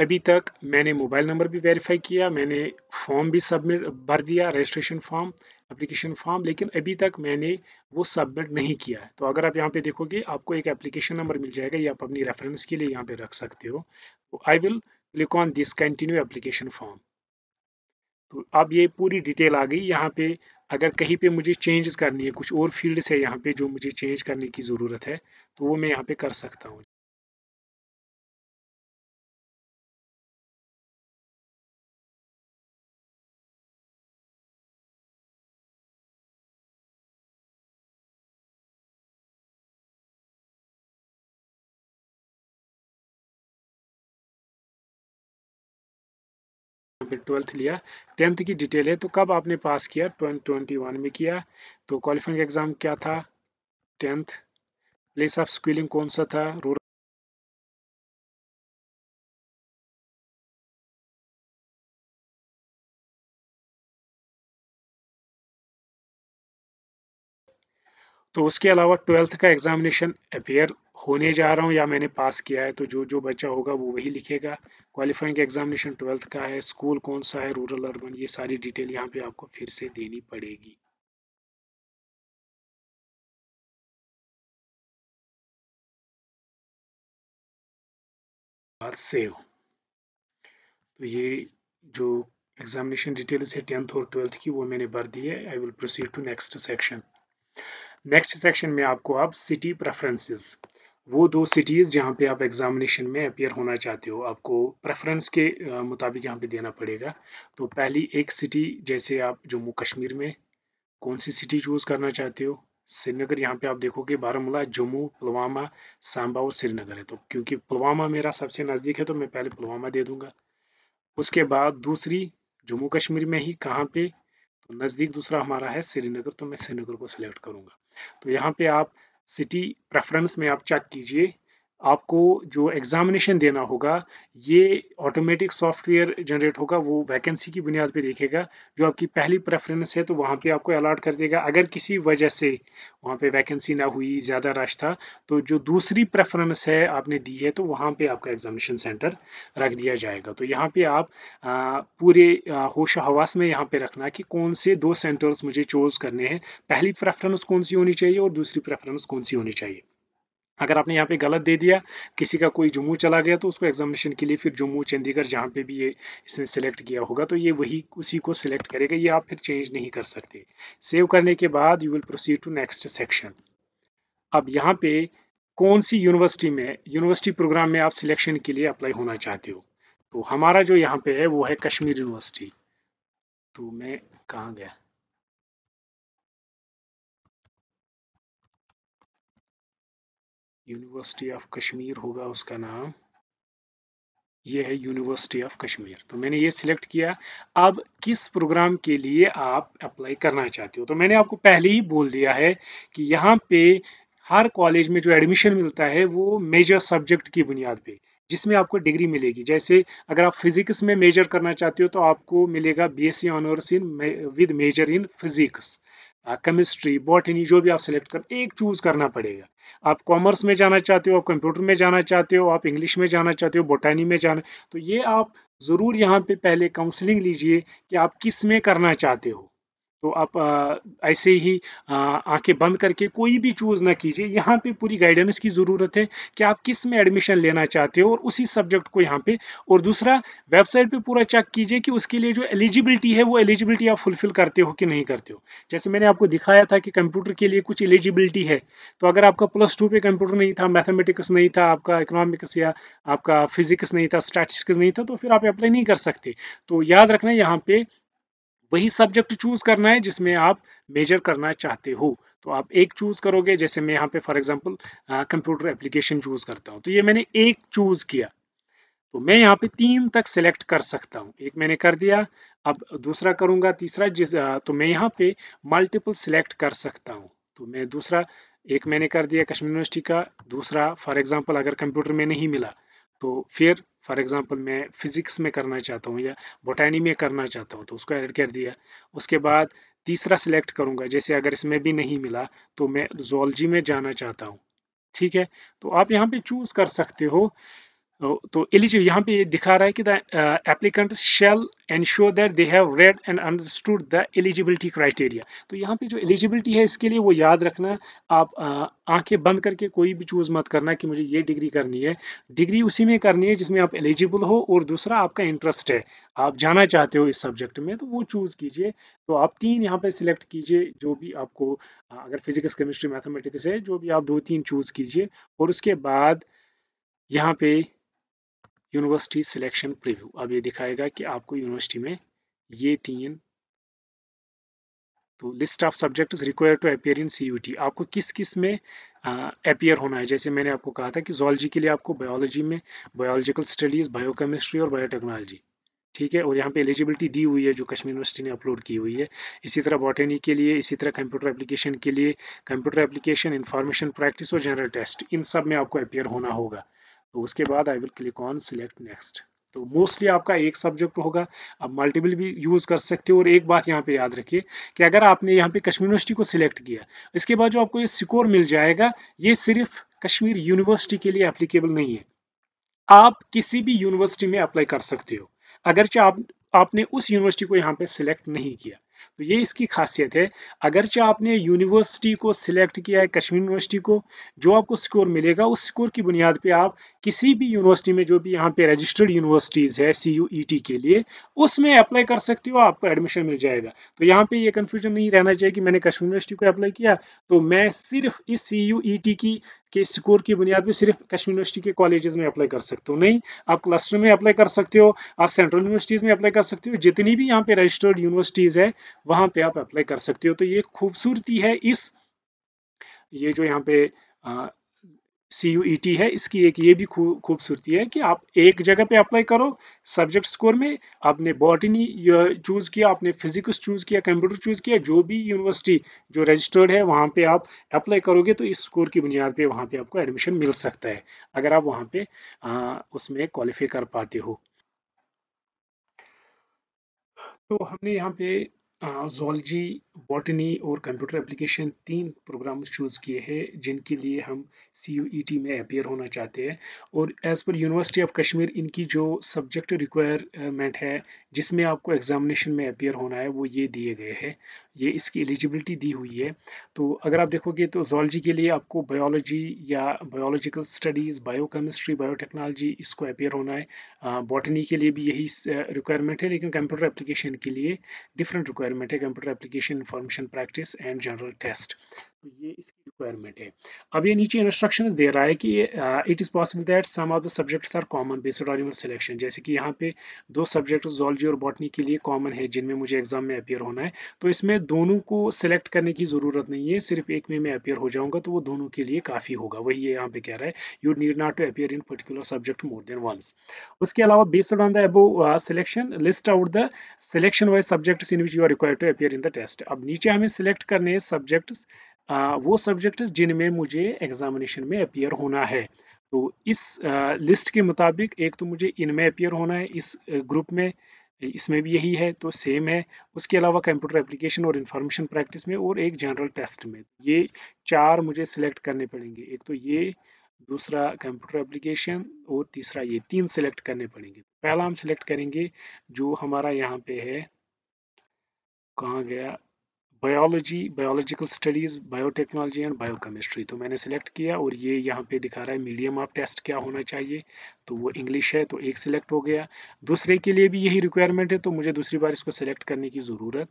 अभी तक मैंने मोबाइल नंबर भी वेरीफाई किया मैंने फॉर्म भी सबमिट भर दिया रजिस्ट्रेशन फॉर्म एप्लीकेशन फॉर्म लेकिन अभी तक मैंने वो सबमिट नहीं किया है तो अगर आप यहाँ पे देखोगे आपको एक एप्लीकेशन नंबर मिल जाएगा ये आप अपनी रेफरेंस के लिए यहाँ पे रख सकते हो तो I will click on this continue application form तो अब ये पूरी डिटेल आ गई यहाँ पे अगर कहीं पे मुझे चेंज करनी है कुछ और फील्ड्स है यहाँ पे जो मुझे चेंज करने की ज़रूरत है तो वो मैं यहाँ पे कर सकता हूँ फिर ट्वेल्थ लिया टेंथ की डिटेल है तो कब आपने पास किया ट्वेंटी वन में किया तो क्वालिफाइंग एग्ज़ाम क्या था टेंथ प्लेस ऑफ स्कूलिंग कौन सा था रूरल तो उसके अलावा ट्वेल्थ का एग्जामिनेशन अपेयर होने जा रहा हूँ या मैंने पास किया है तो जो जो बच्चा होगा वो वही लिखेगा क्वालिफाइंग एग्जामिनेशन ट्वेल्थ का है स्कूल कौन सा है रूरल अर्बन ये सारी डिटेल यहाँ पे आपको फिर से देनी पड़ेगी सेव तो ये जो एग्जामिनेशन डिटेल्स है टेंथ और ट्वेल्थ की वो मैंने भर दी है I will proceed to next section next section में आपको आप सिटी प्रेफरेंसेस वो दो सिटीज़ जहाँ पे आप एग्जामिनेशन में अपेयर होना चाहते हो आपको प्रेफरेंस के मुताबिक यहाँ पे देना पड़ेगा तो पहली एक सिटी जैसे आप जम्मू कश्मीर में कौन सी सिटी चूज़ करना चाहते हो श्रीनगर यहाँ पे आप देखोगे बारामूला जम्मू पुलवामा सांबा और श्रीनगर है तो क्योंकि पुलवामा मेरा सबसे नज़दीक है तो मैं पहले पुलवामा दे दूँगा उसके बाद दूसरी जम्मू कश्मीर में ही कहाँ पर तो नज़दीक दूसरा हमारा है श्रीनगर तो मैं श्रीनगर को सिलेक्ट करूँगा तो यहाँ पे आप सिटी प्रेफरेंस में आप चेक कीजिए आपको जो एग्जामिनेशन देना होगा ये ऑटोमेटिक सॉफ्टवेयर जनरेट होगा वो वैकेंसी की बुनियाद पे देखेगा जो आपकी पहली प्रेफरेंस है तो वहाँ पे आपको अलाट कर देगा अगर किसी वजह से वहाँ पे वैकेंसी ना हुई ज़्यादा रश था तो जो दूसरी प्रेफरेंस है आपने दी है तो वहाँ पे आपका एग्जामिनेशन सेंटर रख दिया जाएगा तो यहाँ पर आप आ, पूरे होश हवास में यहाँ पर रखना कि कौन से दो सेंटर्स मुझे चूज़ करने हैं पहली प्रेफरेंस कौन सी होनी चाहिए और दूसरी प्रेफरेंस कौन सी होनी चाहिए अगर आपने यहाँ पे गलत दे दिया किसी का कोई जम्मू चला गया तो उसको एग्जामिनेशन के लिए फिर जम्मू चंडीगढ़ जहाँ पे भी ये इसने सेलेक्ट किया होगा तो ये वही उसी को सिलेक्ट करेगा ये आप फिर चेंज नहीं कर सकते सेव करने के बाद you will proceed to next section अब यहाँ पे कौन सी यूनिवर्सिटी में यूनिवर्सिटी प्रोग्राम में आप सिलेक्शन के लिए अप्लाई होना चाहते हो तो हमारा जो यहाँ पे है वो है कश्मीर यूनिवर्सिटी तो मैं कहाँ गया यूनिवर्सिटी ऑफ कश्मीर होगा उसका नाम ये है यूनिवर्सिटी ऑफ कश्मीर तो मैंने ये सिलेक्ट किया अब किस प्रोग्राम के लिए आप अप्लाई करना चाहते हो तो मैंने आपको पहले ही बोल दिया है कि यहाँ पे हर कॉलेज में जो एडमिशन मिलता है वो मेजर सब्जेक्ट की बुनियाद पे जिसमें आपको डिग्री मिलेगी जैसे अगर आप फिजिक्स में मेजर करना चाहते हो तो आपको मिलेगा B S C honours in with major in physics chemistry botany जो भी आप सेलेक्ट कर एक चूज़ करना पड़ेगा आप कॉमर्स में जाना चाहते हो आप कंप्यूटर में जाना चाहते हो आप इंग्लिश में जाना चाहते हो बोटानी में जाना तो ये आप ज़रूर यहाँ पे पहले काउंसलिंग लीजिए कि आप किस में करना चाहते हो तो आप आ, ऐसे ही आंखें बंद करके कोई भी चूज़ ना कीजिए यहाँ पे पूरी गाइडेंस की ज़रूरत है कि आप किस में एडमिशन लेना चाहते हो और उसी सब्जेक्ट को यहाँ पे और दूसरा वेबसाइट पे पूरा चेक कीजिए कि उसके लिए जो एलिजिबिलिटी है वो एलिजिबिलिटी आप फुलफिल करते हो कि नहीं करते हो जैसे मैंने आपको दिखाया था कि कंप्यूटर के लिए कुछ एलिजिबिलिटी है तो अगर आपका प्लस टू पे कंप्यूटर नहीं था मैथमेटिक्स नहीं था आपका इकोनॉमिक्स या आपका फिजिक्स नहीं था स्टैटिस्टिक्स नहीं था तो फिर आप अप्लाई नहीं कर सकते तो याद रखना यहाँ पे वही सब्जेक्ट चूज करना है जिसमें आप मेजर करना चाहते हो तो आप एक चूज करोगे जैसे मैं यहाँ पे for example computer application choose करता हूँ तो ये मैंने एक चूज किया तो मैं यहाँ पे तीन तक सेलेक्ट कर सकता हूँ एक मैंने कर दिया अब दूसरा करूँगा तीसरा जिस तो मैं यहाँ पे मल्टीपल सिलेक्ट कर सकता हूँ तो मैं दूसरा एक मैंने कर दिया कश्मीर यूनिवर्सिटी का दूसरा फॉर एग्जाम्पल अगर कंप्यूटर में नहीं मिला तो फिर फॉर एग्जांपल मैं फिजिक्स में करना चाहता हूँ या बोटानी में करना चाहता हूँ तो उसको ऐड कर दिया उसके बाद तीसरा सिलेक्ट करूँगा जैसे अगर इसमें भी नहीं मिला तो मैं जोलॉजी में जाना चाहता हूँ ठीक है तो आप यहाँ पे चूज़ कर सकते हो तो एलिजिबल तो यहाँ पे दिखा रहा है कि the applicant shall ensure that they have read and understood the eligibility criteria तो यहाँ पे जो एलिजिबिलिटी है इसके लिए वो याद रखना आप uh, आंखें बंद करके कोई भी चूज़ मत करना कि मुझे ये डिग्री करनी है डिग्री उसी में करनी है जिसमें आप एलिजिबल हो और दूसरा आपका इंटरेस्ट है आप जाना चाहते हो इस सब्जेक्ट में तो वो चूज़ कीजिए तो आप तीन यहाँ पर सिलेक्ट कीजिए जो भी आपको uh, अगर फिजिक्स केमिस्ट्री मैथमेटिक्स है जो भी आप दो तीन चूज़ कीजिए और उसके बाद यहाँ पे यूनिवर्सिटी सिलेक्शन प्रीव्यू अब ये दिखाएगा कि आपको यूनिवर्सिटी में ये तीन तो list of subject required to appear in C आपको किस किस में अपेयर होना है जैसे मैंने आपको कहा था कि जोलॉजी के लिए आपको बायोलॉजी में बायोलॉजिकल स्टडीज़ बायोकेमिस्ट्री और बायोटेक्नोलॉजी ठीक है और यहाँ पे एलिजिबिलिटी दी हुई है जो कश्मीर यूनिवर्सिटी ने अपलोड की हुई है इसी तरह बॉटनी के लिए इसी तरह कंप्यूटर एप्लीकेशन के लिए कंप्यूटर एप्लीकेशन इंफॉर्मेशन प्रैक्टिस और जनरल टेस्ट इन सब में आपको अपेयर होना होगा तो उसके बाद I will click on select next तो मोस्टली आपका एक सब्जेक्ट होगा आप मल्टीपल भी यूज़ कर सकते हो और एक बात यहाँ पे याद रखिए कि अगर आपने यहाँ पे कश्मीर यूनिवर्सिटी को सिलेक्ट किया इसके बाद जो आपको ये सिकोर मिल जाएगा ये सिर्फ कश्मीर यूनिवर्सिटी के लिए एप्लीकेबल नहीं है आप किसी भी यूनिवर्सिटी में अप्लाई कर सकते हो अगरचे आप आपने उस यूनिवर्सिटी को यहाँ पे सिलेक्ट नहीं किया तो ये इसकी खासियत है अगरचे आपने यूनिवर्सिटी को सिलेक्ट किया है कश्मीर यूनिवर्सिटी को जो आपको स्कोर मिलेगा उस स्कोर की बुनियाद पे आप किसी भी यूनिवर्सिटी में जो भी यहाँ पे रजिस्टर्ड यूनिवर्सिटीज़ है सी यू ई टी के लिए उसमें अप्लाई कर सकते हो आपको एडमिशन मिल जाएगा तो यहाँ पे ये कन्फ्यूजन नहीं रहना चाहिए कि मैंने कश्मीर यूनिवर्सिटी को अप्लाई किया तो मैं सिर्फ इस सी यू ई टी की के स्कोर की बुनियाद पर सिर्फ कश्मीर यूनिवर्सिटी के कॉलेजेस में अप्लाई कर सकते हो नहीं आप क्लस्टर में अप्लाई कर सकते हो आप सेंट्रल यूनिवर्सिटीज़ में अप्लाई कर सकते हो जितनी भी यहाँ पे रजिस्टर्ड यूनिवर्सिटीज़ है वहां पे आप अप्लाई कर सकते हो तो ये खूबसूरती है इस ये जो यहाँ पे सी यू ई टी है इसकी एक ये भी खूबसूरती है कि आप एक जगह पे अप्लाई करो सब्जेक्ट स्कोर में आपने बॉटनी चूज़ किया आपने फिजिक्स चूज़ किया कंप्यूटर चूज़ किया जो भी यूनिवर्सिटी जो रजिस्टर्ड है वहाँ पे आप अप्लाई करोगे तो इस स्कोर की बुनियाद पे वहाँ पे आपको एडमिशन मिल सकता है अगर आप वहाँ पे आ, उसमें क्वालिफाई कर पाते हो तो हमने यहाँ पे zoology बॉटनी और कंप्यूटर एप्लीकेशन तीन प्रोग्राम चूज़ किए हैं जिनके लिए हम सी e में अपेयर होना चाहते हैं और as per university of Kashmir इनकी जो सब्जेक्ट रिक्वायरमेंट है जिसमें आपको एग्जामिनेशन में अपेयर होना है वो ये दिए गए हैं ये इसकी एलिजिबिलिटी दी हुई है तो अगर आप देखोगे तो जोलॉजी के लिए आपको बायोलॉजी या बायोलॉजिकल स्टडीज़ बायोकेमिस्ट्री बायोटेक्नोलॉजी इसको अपेयर होना है बॉटनी के लिए भी यही रिक्वायरमेंट है लेकिन कंप्यूटर एप्लीकेशन के लिए डिफरेंट रिक्वायरमेंट है computer application information practice and general test तो ये इसकी रिक्वायरमेंट है अब ये नीचे इंस्ट्रक्शंस दे रहा है कि it is possible that some of the subjects are common based on your selection जैसे कि यहाँ पे दो सब्जेक्ट जोलॉजी और बॉटनी के लिए कॉमन है जिनमें मुझे एग्जाम में अपियर होना है तो इसमें दोनों को सिलेक्ट करने की ज़रूरत नहीं है सिर्फ एक में मैं अपियर हो जाऊँगा तो वो दोनों के लिए काफ़ी होगा वही ये यहाँ पे कह रहा है you need not to appear in particular subject more than once उसके अलावा based on the above selection list out the selection wise subjects in which you are required to appear in the test अब नीचे हमें सिलेक्ट करने हैं सब्जेक्ट्स वो सब्जेक्ट जिनमें मुझे एग्जामिनेशन में अपियर होना है तो इस लिस्ट के मुताबिक एक तो मुझे इनमें अपियर होना है इस ग्रुप में इसमें भी यही है तो सेम है उसके अलावा कंप्यूटर एप्लीकेशन और इंफॉर्मेशन प्रैक्टिस में और एक जनरल टेस्ट में ये चार मुझे सिलेक्ट करने पड़ेंगे एक तो ये दूसरा कंप्यूटर एप्लीकेशन और तीसरा ये तीन सिलेक्ट करने पड़ेंगे पहला हम सिलेक्ट करेंगे जो हमारा यहाँ पे है कहाँ गया biology biological studies biotechnology and biochemistry तो मैंने सेलेक्ट किया और ये यहाँ पे दिखा रहा है मीडियम ऑफ टेस्ट क्या होना चाहिए तो वो इंग्लिश है तो एक सिलेक्ट हो गया दूसरे के लिए भी यही रिक्वायरमेंट है तो मुझे दूसरी बार इसको सेलेक्ट करने की ज़रूरत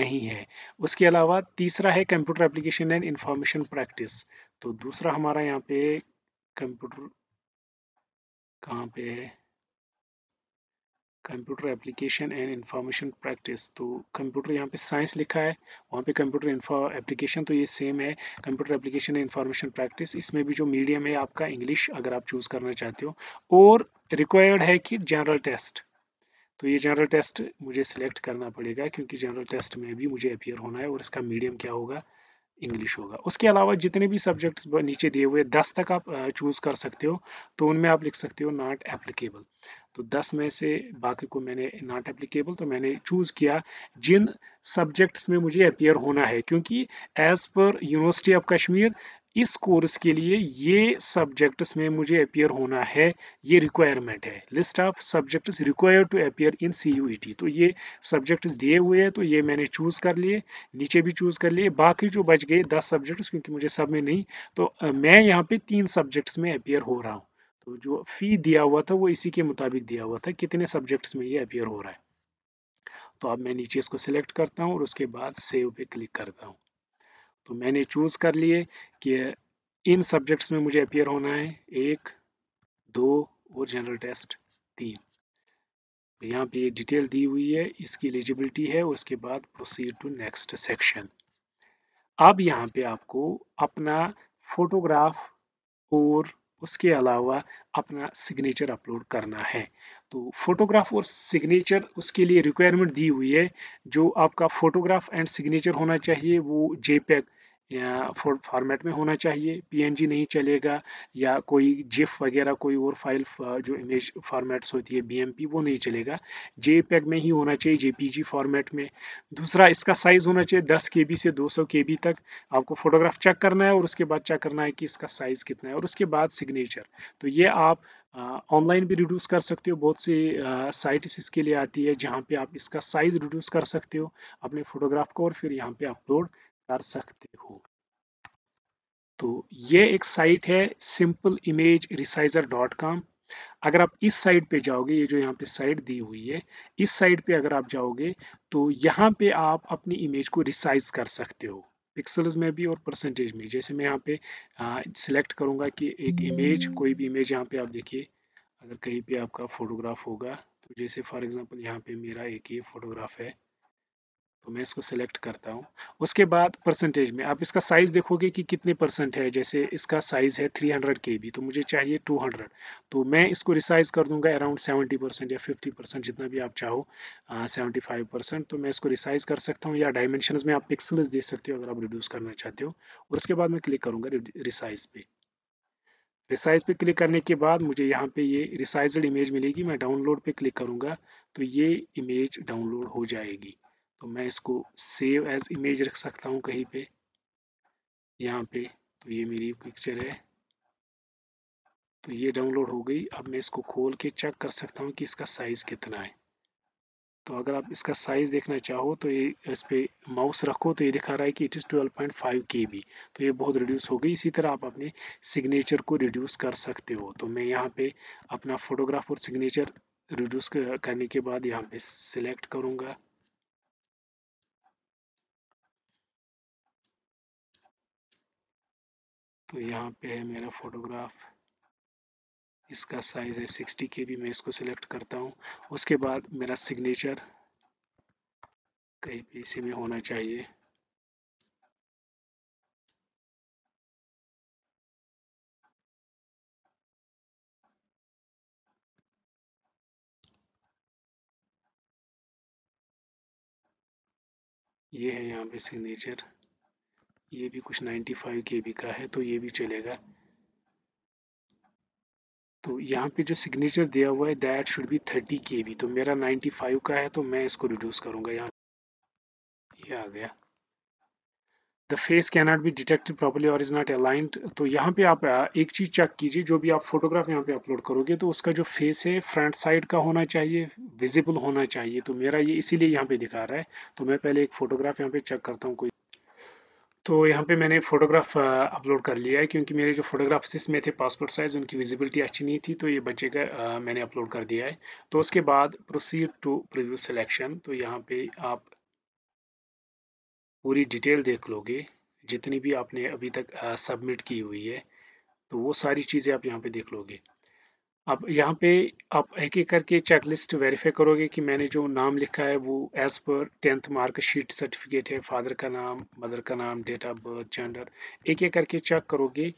नहीं है उसके अलावा तीसरा है computer application and information practice तो दूसरा हमारा यहाँ पे कंप्यूटर कहाँ पे है computer application and information practice तो कंप्यूटर यहाँ पे साइंस लिखा है वहाँ पे कंप्यूटर एप्लीकेशन तो ये सेम है computer application and information practice इसमें भी जो मीडियम है आपका इंग्लिश अगर आप चूज़ करना चाहते हो और रिक्वायर्ड है कि जनरल टेस्ट तो ये जनरल टेस्ट मुझे सिलेक्ट करना पड़ेगा क्योंकि जनरल टेस्ट में भी मुझे अपियर होना है और इसका मीडियम क्या होगा इंग्लिश होगा उसके अलावा जितने भी सब्जेक्ट्स नीचे दिए हुए दस तक आप चूज़ कर सकते हो तो उनमें आप लिख सकते हो नॉट एप्लीकेबल तो 10 में से बाकी को मैंने नॉट एप्लीकेबल तो मैंने चूज़ किया जिन सब्जेक्ट्स में मुझे अपेयर होना है क्योंकि as per university of Kashmir इस कोर्स के लिए ये सब्जेक्ट्स में मुझे अपेयर होना है ये रिक्वायरमेंट है list of subjects require to appear in C U T तो ये सब्जेक्ट्स दिए हुए हैं तो ये मैंने चूज़ कर लिए नीचे भी चूज़ कर लिए बाकी जो बच गए दस सब्जेक्ट्स क्योंकि मुझे सब में नहीं तो मैं यहाँ पे तीन सब्जेक्ट्स में अपियर हो रहा हूँ तो जो फी दिया हुआ था वो इसी के मुताबिक दिया हुआ था कितने सब्जेक्ट्स में ये अपियर हो रहा है तो अब मैं नीचे इसको सिलेक्ट करता हूँ और उसके बाद सेव पे क्लिक करता हूँ तो मैंने चूज़ कर लिए कि इन सब्जेक्ट्स में मुझे अपियर होना है एक दो और जनरल टेस्ट तीन तो यहाँ पे ये डिटेल दी हुई है इसकी एलिजिबिलिटी है और उसके बाद प्रोसीड टू नेक्स्ट सेक्शन अब यहाँ पे आपको अपना फोटोग्राफ और उसके अलावा अपना सिग्नेचर अपलोड करना है तो फोटोग्राफ और सिग्नेचर उसके लिए रिक्वायरमेंट दी हुई है जो आपका फोटोग्राफ एंड सिग्नेचर होना चाहिए वो पैक फॉर्मेट में होना चाहिए पीएनजी नहीं चलेगा या कोई जिफ वगैरह कोई और फाइल uh, जो इमेज फॉर्मेट्स होती है बीएमपी वो नहीं चलेगा जेपैग में ही होना चाहिए जेपीजी फॉर्मेट में दूसरा इसका साइज़ होना चाहिए दस के से दो सौ तक आपको फोटोग्राफ चेक करना है और उसके बाद चेक करना है कि इसका साइज़ कितना है और उसके बाद सिग्नेचर तो ये आप ऑनलाइन uh, भी रिड्यूस कर सकते हो बहुत सी साइट्स uh, इसके लिए आती है जहाँ पे आप इसका साइज़ रिड्यूस कर सकते हो अपने फोटोग्राफ को और फिर यहाँ पे अपलोड कर सकते हो तो ये एक साइट है simple image resizer dot com अगर आप इस साइट पे जाओगे ये जो यहाँ पे साइट दी हुई है इस साइट पे अगर आप जाओगे तो यहाँ पे आप अपनी इमेज को रिसाइज कर सकते हो पिक्सल्स में भी और परसेंटेज में जैसे मैं यहाँ पे सिलेक्ट करूँगा कि एक इमेज कोई भी इमेज यहाँ पे आप देखिए अगर कहीं पे आपका फोटोग्राफ होगा तो जैसे फॉर एग्जांपल यहाँ पे मेरा एक ये फोटोग्राफ है तो मैं इसको सेलेक्ट करता हूँ उसके बाद परसेंटेज में आप इसका साइज देखोगे कि कितने परसेंट है जैसे इसका साइज है 300 हंड्रेड के बी तो मुझे चाहिए 200 तो मैं इसको रिसाइज कर दूंगा अराउंड 70 परसेंट या 50 परसेंट जितना भी आप चाहो सेवेंटी फाइव परसेंट तो मैं इसको रिसाइज कर सकता हूँ या डायमेंशन में आप पिक्सल्स दे सकते हो अगर आप रिड्यूस करना चाहते हो और उसके बाद मैं क्लिक करूँगा रिसाइज पे रिसाइज पे क्लिक करने के बाद मुझे यहाँ पे ये रिसाइज इमेज मिलेगी मैं डाउनलोड पे क्लिक करूँगा तो ये इमेज डाउनलोड हो जाएगी तो मैं इसको सेव एज इमेज रख सकता हूँ कहीं पे यहाँ पे तो ये मेरी पिक्चर है तो ये डाउनलोड हो गई अब मैं इसको खोल के चेक कर सकता हूँ कि इसका साइज़ कितना है तो अगर आप इसका साइज़ देखना चाहो तो ये इस पर माउस रखो तो ये दिखा रहा है कि it is twelve point five K B तो ये बहुत रिड्यूस हो गई इसी तरह आप अपने सिग्नेचर को रिड्यूस कर सकते हो तो मैं यहाँ पे अपना फोटोग्राफ और सिग्नेचर रिड्यूस करने के बाद यहाँ पे सिलेक्ट करूँगा तो यहाँ पे है मेरा फोटोग्राफ इसका साइज़ है सिक्सटी के बी मैं इसको सिलेक्ट करता हूँ उसके बाद मेरा सिग्नेचर कहीं भी इसी में होना चाहिए ये है यहाँ पे सिग्नेचर ये भी कुछ 95 फाइव का है तो ये भी चलेगा तो यहाँ पे जो सिग्नेचर दिया हुआ है दैट शुड बी 30 के बी तो मेरा 95 का है तो मैं इसको रिड्यूस करूँगा यहाँ ये आ गया the face can not be detected properly और इज नॉट अलाइंट तो यहाँ पे आप एक चीज़ चेक कीजिए जो भी आप फोटोग्राफ यहाँ पे अपलोड करोगे तो उसका जो फेस है फ्रंट साइड का होना चाहिए विजिबल होना चाहिए तो मेरा ये इसीलिए यहाँ पे दिखा रहा है तो मैं पहले एक फोटोग्राफ यहाँ पे चेक करता हूँ कोई तो यहाँ पे मैंने फोटोग्राफ अपलोड कर लिया है क्योंकि मेरे जो फोटोग्राफ्स इसमें थे पासपोर्ट साइज़ उनकी विजिबिलिटी अच्छी नहीं थी तो ये बच्चे का मैंने अपलोड कर दिया है तो उसके बाद प्रोसीड टू प्रीव्यू सिलेक्शन तो यहाँ पे आप पूरी डिटेल देख लोगे जितनी भी आपने अभी तक सबमिट की हुई है तो वो सारी चीज़ें आप यहाँ पर देख लोगे अब यहाँ पे आप एक एक करके चेक लिस्ट वेरीफाई करोगे कि मैंने जो नाम लिखा है वो एज पर टेंथ मार्क शीट सर्टिफिकेट है फादर का नाम मदर का नाम डेट ऑफ बर्थ जेंडर एक एक करके चेक करोगे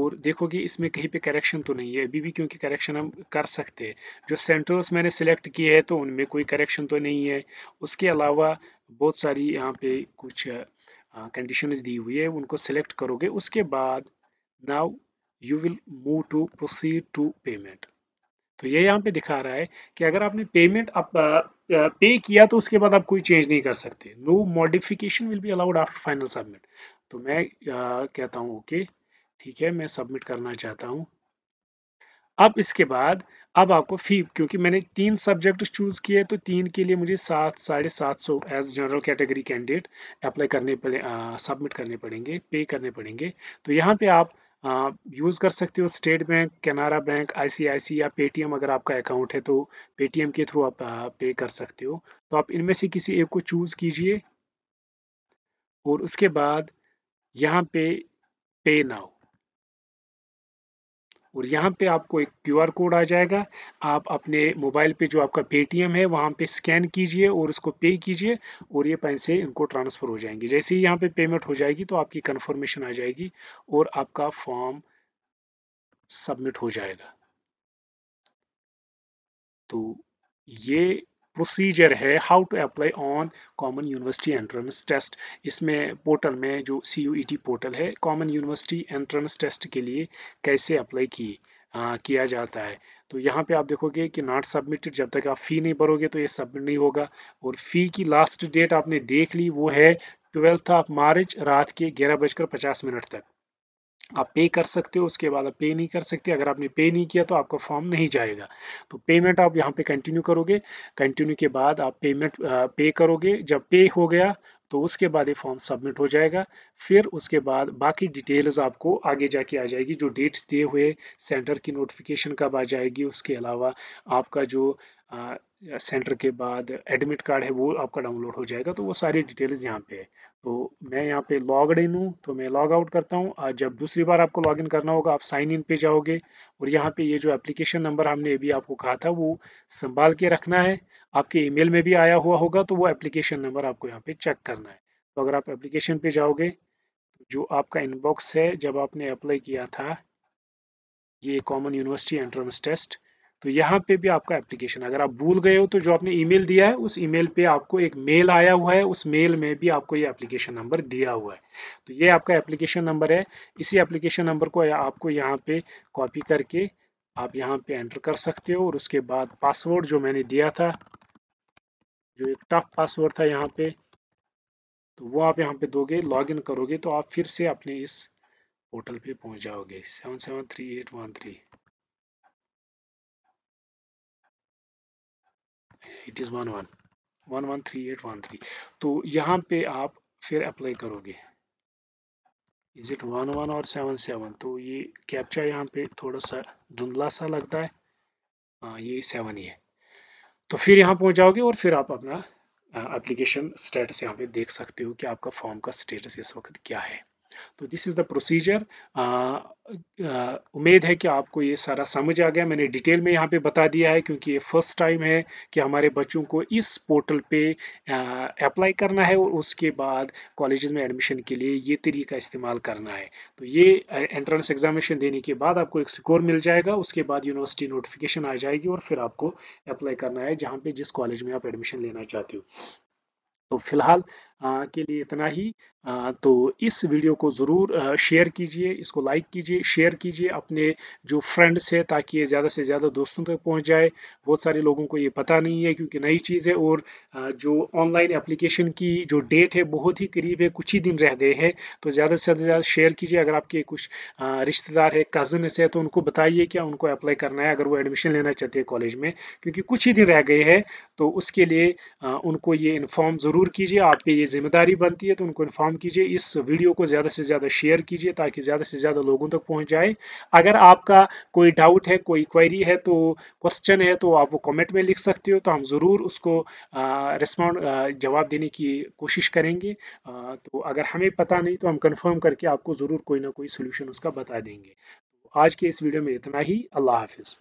और देखोगे इसमें कहीं पे करेक्शन तो नहीं है अभी भी क्योंकि करेक्शन हम कर सकते हैं जो सेंटर्स मैंने सिलेक्ट किए हैं तो उनमें कोई करेक्शन तो नहीं है उसके अलावा बहुत सारी यहाँ पे कुछ कंडीशन दी हुई है उनको सिलेक्ट करोगे उसके बाद now you will move to proceed to payment तो ये यहाँ पे दिखा रहा है कि अगर आपने पेमेंट आप पे किया तो उसके बाद आप कोई चेंज नहीं कर सकते no modification will be allowed after final submit तो मैं आ, कहता हूँ ओके ठीक है मैं सबमिट करना चाहता हूँ अब इसके बाद अब आपको फी क्योंकि मैंने तीन सब्जेक्ट चूज किए तो तीन के लिए मुझे सात साढ़े सात सौ as general category candidate apply करने पड़े सबमिट करने पड़ेंगे पे करने पड़ेंगे तो यहाँ पे आप यूज़ कर सकते हो state bank Canara bank ICICI या पेटीएम अगर आपका अकाउंट है तो पेटीएम के थ्रू आप पे कर सकते हो तो आप इनमें से किसी एक को चूज़ कीजिए और उसके बाद यहाँ पे पे नाउ और यहाँ पे आपको एक क्यूआर कोड आ जाएगा आप अपने मोबाइल पे जो आपका पेटीएम है वहाँ पे स्कैन कीजिए और उसको पे कीजिए और ये पैसे इनको ट्रांसफ़र हो जाएंगे जैसे ही यहाँ पे पेमेंट हो जाएगी तो आपकी कन्फर्मेशन आ जाएगी और आपका फॉर्म सबमिट हो जाएगा तो ये प्रोसीजर है how to apply on common university entrance test इसमें पोर्टल में जो C U E T portal है कॉमन यूनिवर्सिटी एंट्रेंस टेस्ट के लिए कैसे अप्लाई की आ, किया जाता है तो यहाँ पे आप देखोगे कि नॉट सबमिटेड जब तक आप फ़ी नहीं भरोगे तो ये सबमिट नहीं होगा और फ़ी की लास्ट डेट आपने देख ली वो है ट्वेल्थ ऑफ मार्च रात के ग्यारह बजकर पचास मिनट तक आप पे कर सकते हो उसके बाद आप पे नहीं कर सकते अगर आपने पे नहीं किया तो आपका फॉर्म नहीं जाएगा तो पेमेंट आप यहाँ पे कंटिन्यू करोगे कंटिन्यू के बाद आप पेमेंट पे करोगे जब पे हो गया तो उसके बाद ये फॉर्म सबमिट हो जाएगा फिर उसके बाद बाकी डिटेल्स आपको आगे जाके आ जाएगी जो डेट्स दिए हुए सेंटर की नोटिफिकेशन कब आ जाएगी उसके अलावा आपका जो सेंटर के बाद एडमिट कार्ड है वो आपका डाउनलोड हो जाएगा तो वो सारी डिटेल्स यहाँ पे है तो मैं यहाँ पे लॉगड इन हूँ तो मैं लॉग आउट करता हूँ जब दूसरी बार आपको लॉग इन करना होगा आप साइन इन पे जाओगे और यहाँ पे ये जो एप्लीकेशन नंबर हमने अभी आपको कहा था वो संभाल के रखना है आपके ई में भी आया हुआ होगा तो वो एप्लीकेशन नंबर आपको यहाँ पे चेक करना है तो अगर आप एप्लीकेशन पे जाओगे तो जो आपका इनबॉक्स है जब आपने अप्लाई किया था ये कॉमन यूनिवर्सिटी एंट्रेंस टेस्ट तो यहाँ पे भी आपका एप्लीकेशन अगर आप भूल गए हो तो जो आपने ईमेल दिया है उस ईमेल पे आपको एक मेल आया हुआ है उस मेल में भी आपको ये एप्लीकेशन नंबर दिया हुआ है तो ये आपका एप्लीकेशन नंबर है इसी एप्लीकेशन नंबर को आपको यहाँ पे कॉपी करके आप यहाँ पे एंटर कर सकते हो और उसके बाद पासवर्ड जो मैंने दिया था जो एक टफ पासवर्ड था यहाँ पे तो वो आप यहाँ पे दोगे लॉग करोगे तो आप फिर से अपने इस पोर्टल पे पहुँच जाओगे seven seven three eight one three it is one one one one three eight one three तो यहाँ पे आप फिर अप्लाई करोगे इज इट वन वन और सेवन सेवन तो ये कैप्चा यहाँ पे थोड़ा सा धुंधला सा लगता है आ, हाँ, ये सेवन ही है तो फिर यहाँ पहुँच जाओगे और फिर आप अपना एप्लीकेशन स्टेटस यहाँ पे देख सकते हो कि आपका फॉर्म का स्टेटस इस वक्त क्या है तो दिस इज़ द प्रोसीजर उम्मीद है कि आपको ये सारा समझ आ गया मैंने डिटेल में यहाँ पे बता दिया है क्योंकि ये फर्स्ट टाइम है कि हमारे बच्चों को इस पोर्टल पे अप्लाई करना है और उसके बाद कॉलेजेस में एडमिशन के लिए ये तरीका इस्तेमाल करना है तो ये एंट्रेंस एग्जामिनेशन देने के बाद आपको एक स्कोर मिल जाएगा उसके बाद यूनिवर्सिटी नोटिफिकेशन आ जाएगी और फिर आपको अप्लाई करना है जहाँ पर जिस कॉलेज में आप एडमिशन लेना चाहते हो तो फिलहाल के लिए इतना ही तो इस वीडियो को ज़रूर शेयर कीजिए इसको लाइक कीजिए शेयर कीजिए अपने जो फ्रेंड्स है ताकि ये ज़्यादा से ज़्यादा दोस्तों तक पहुंच जाए बहुत सारे लोगों को ये पता नहीं है क्योंकि नई चीज़ है और जो ऑनलाइन एप्लीकेशन की जो डेट है बहुत ही करीब है कुछ ही दिन रह गए हैं तो ज़्यादा से ज़्यादा शेयर कीजिए अगर आपके कुछ रिश्तेदार है कज़न्स है तो उनको बताइए क्या उनको अप्लाई करना है अगर वो एडमिशन लेना चाहते हैं कॉलेज में क्योंकि कुछ ही दिन रह गए हैं तो उसके लिए उनको ये इन्फॉर्म ज़रूर कीजिए आप पे ये जिम्मेदारी बनती है तो उनको इन्फॉर्म कीजिए इस वीडियो को ज़्यादा से ज़्यादा शेयर कीजिए ताकि ज़्यादा से ज़्यादा लोगों तक पहुँच जाए अगर आपका कोई डाउट है कोई क्वेरी है तो क्वेश्चन है तो आप वो कॉमेंट में लिख सकते हो तो हम ज़रूर उसको रिस्पॉन्ड जवाब देने की कोशिश करेंगे आ, तो अगर हमें पता नहीं तो हम कन्फर्म करके आपको ज़रूर कोई ना कोई सोल्यूशन उसका बता देंगे तो आज के इस वीडियो में इतना ही अल्लाह हाफिज़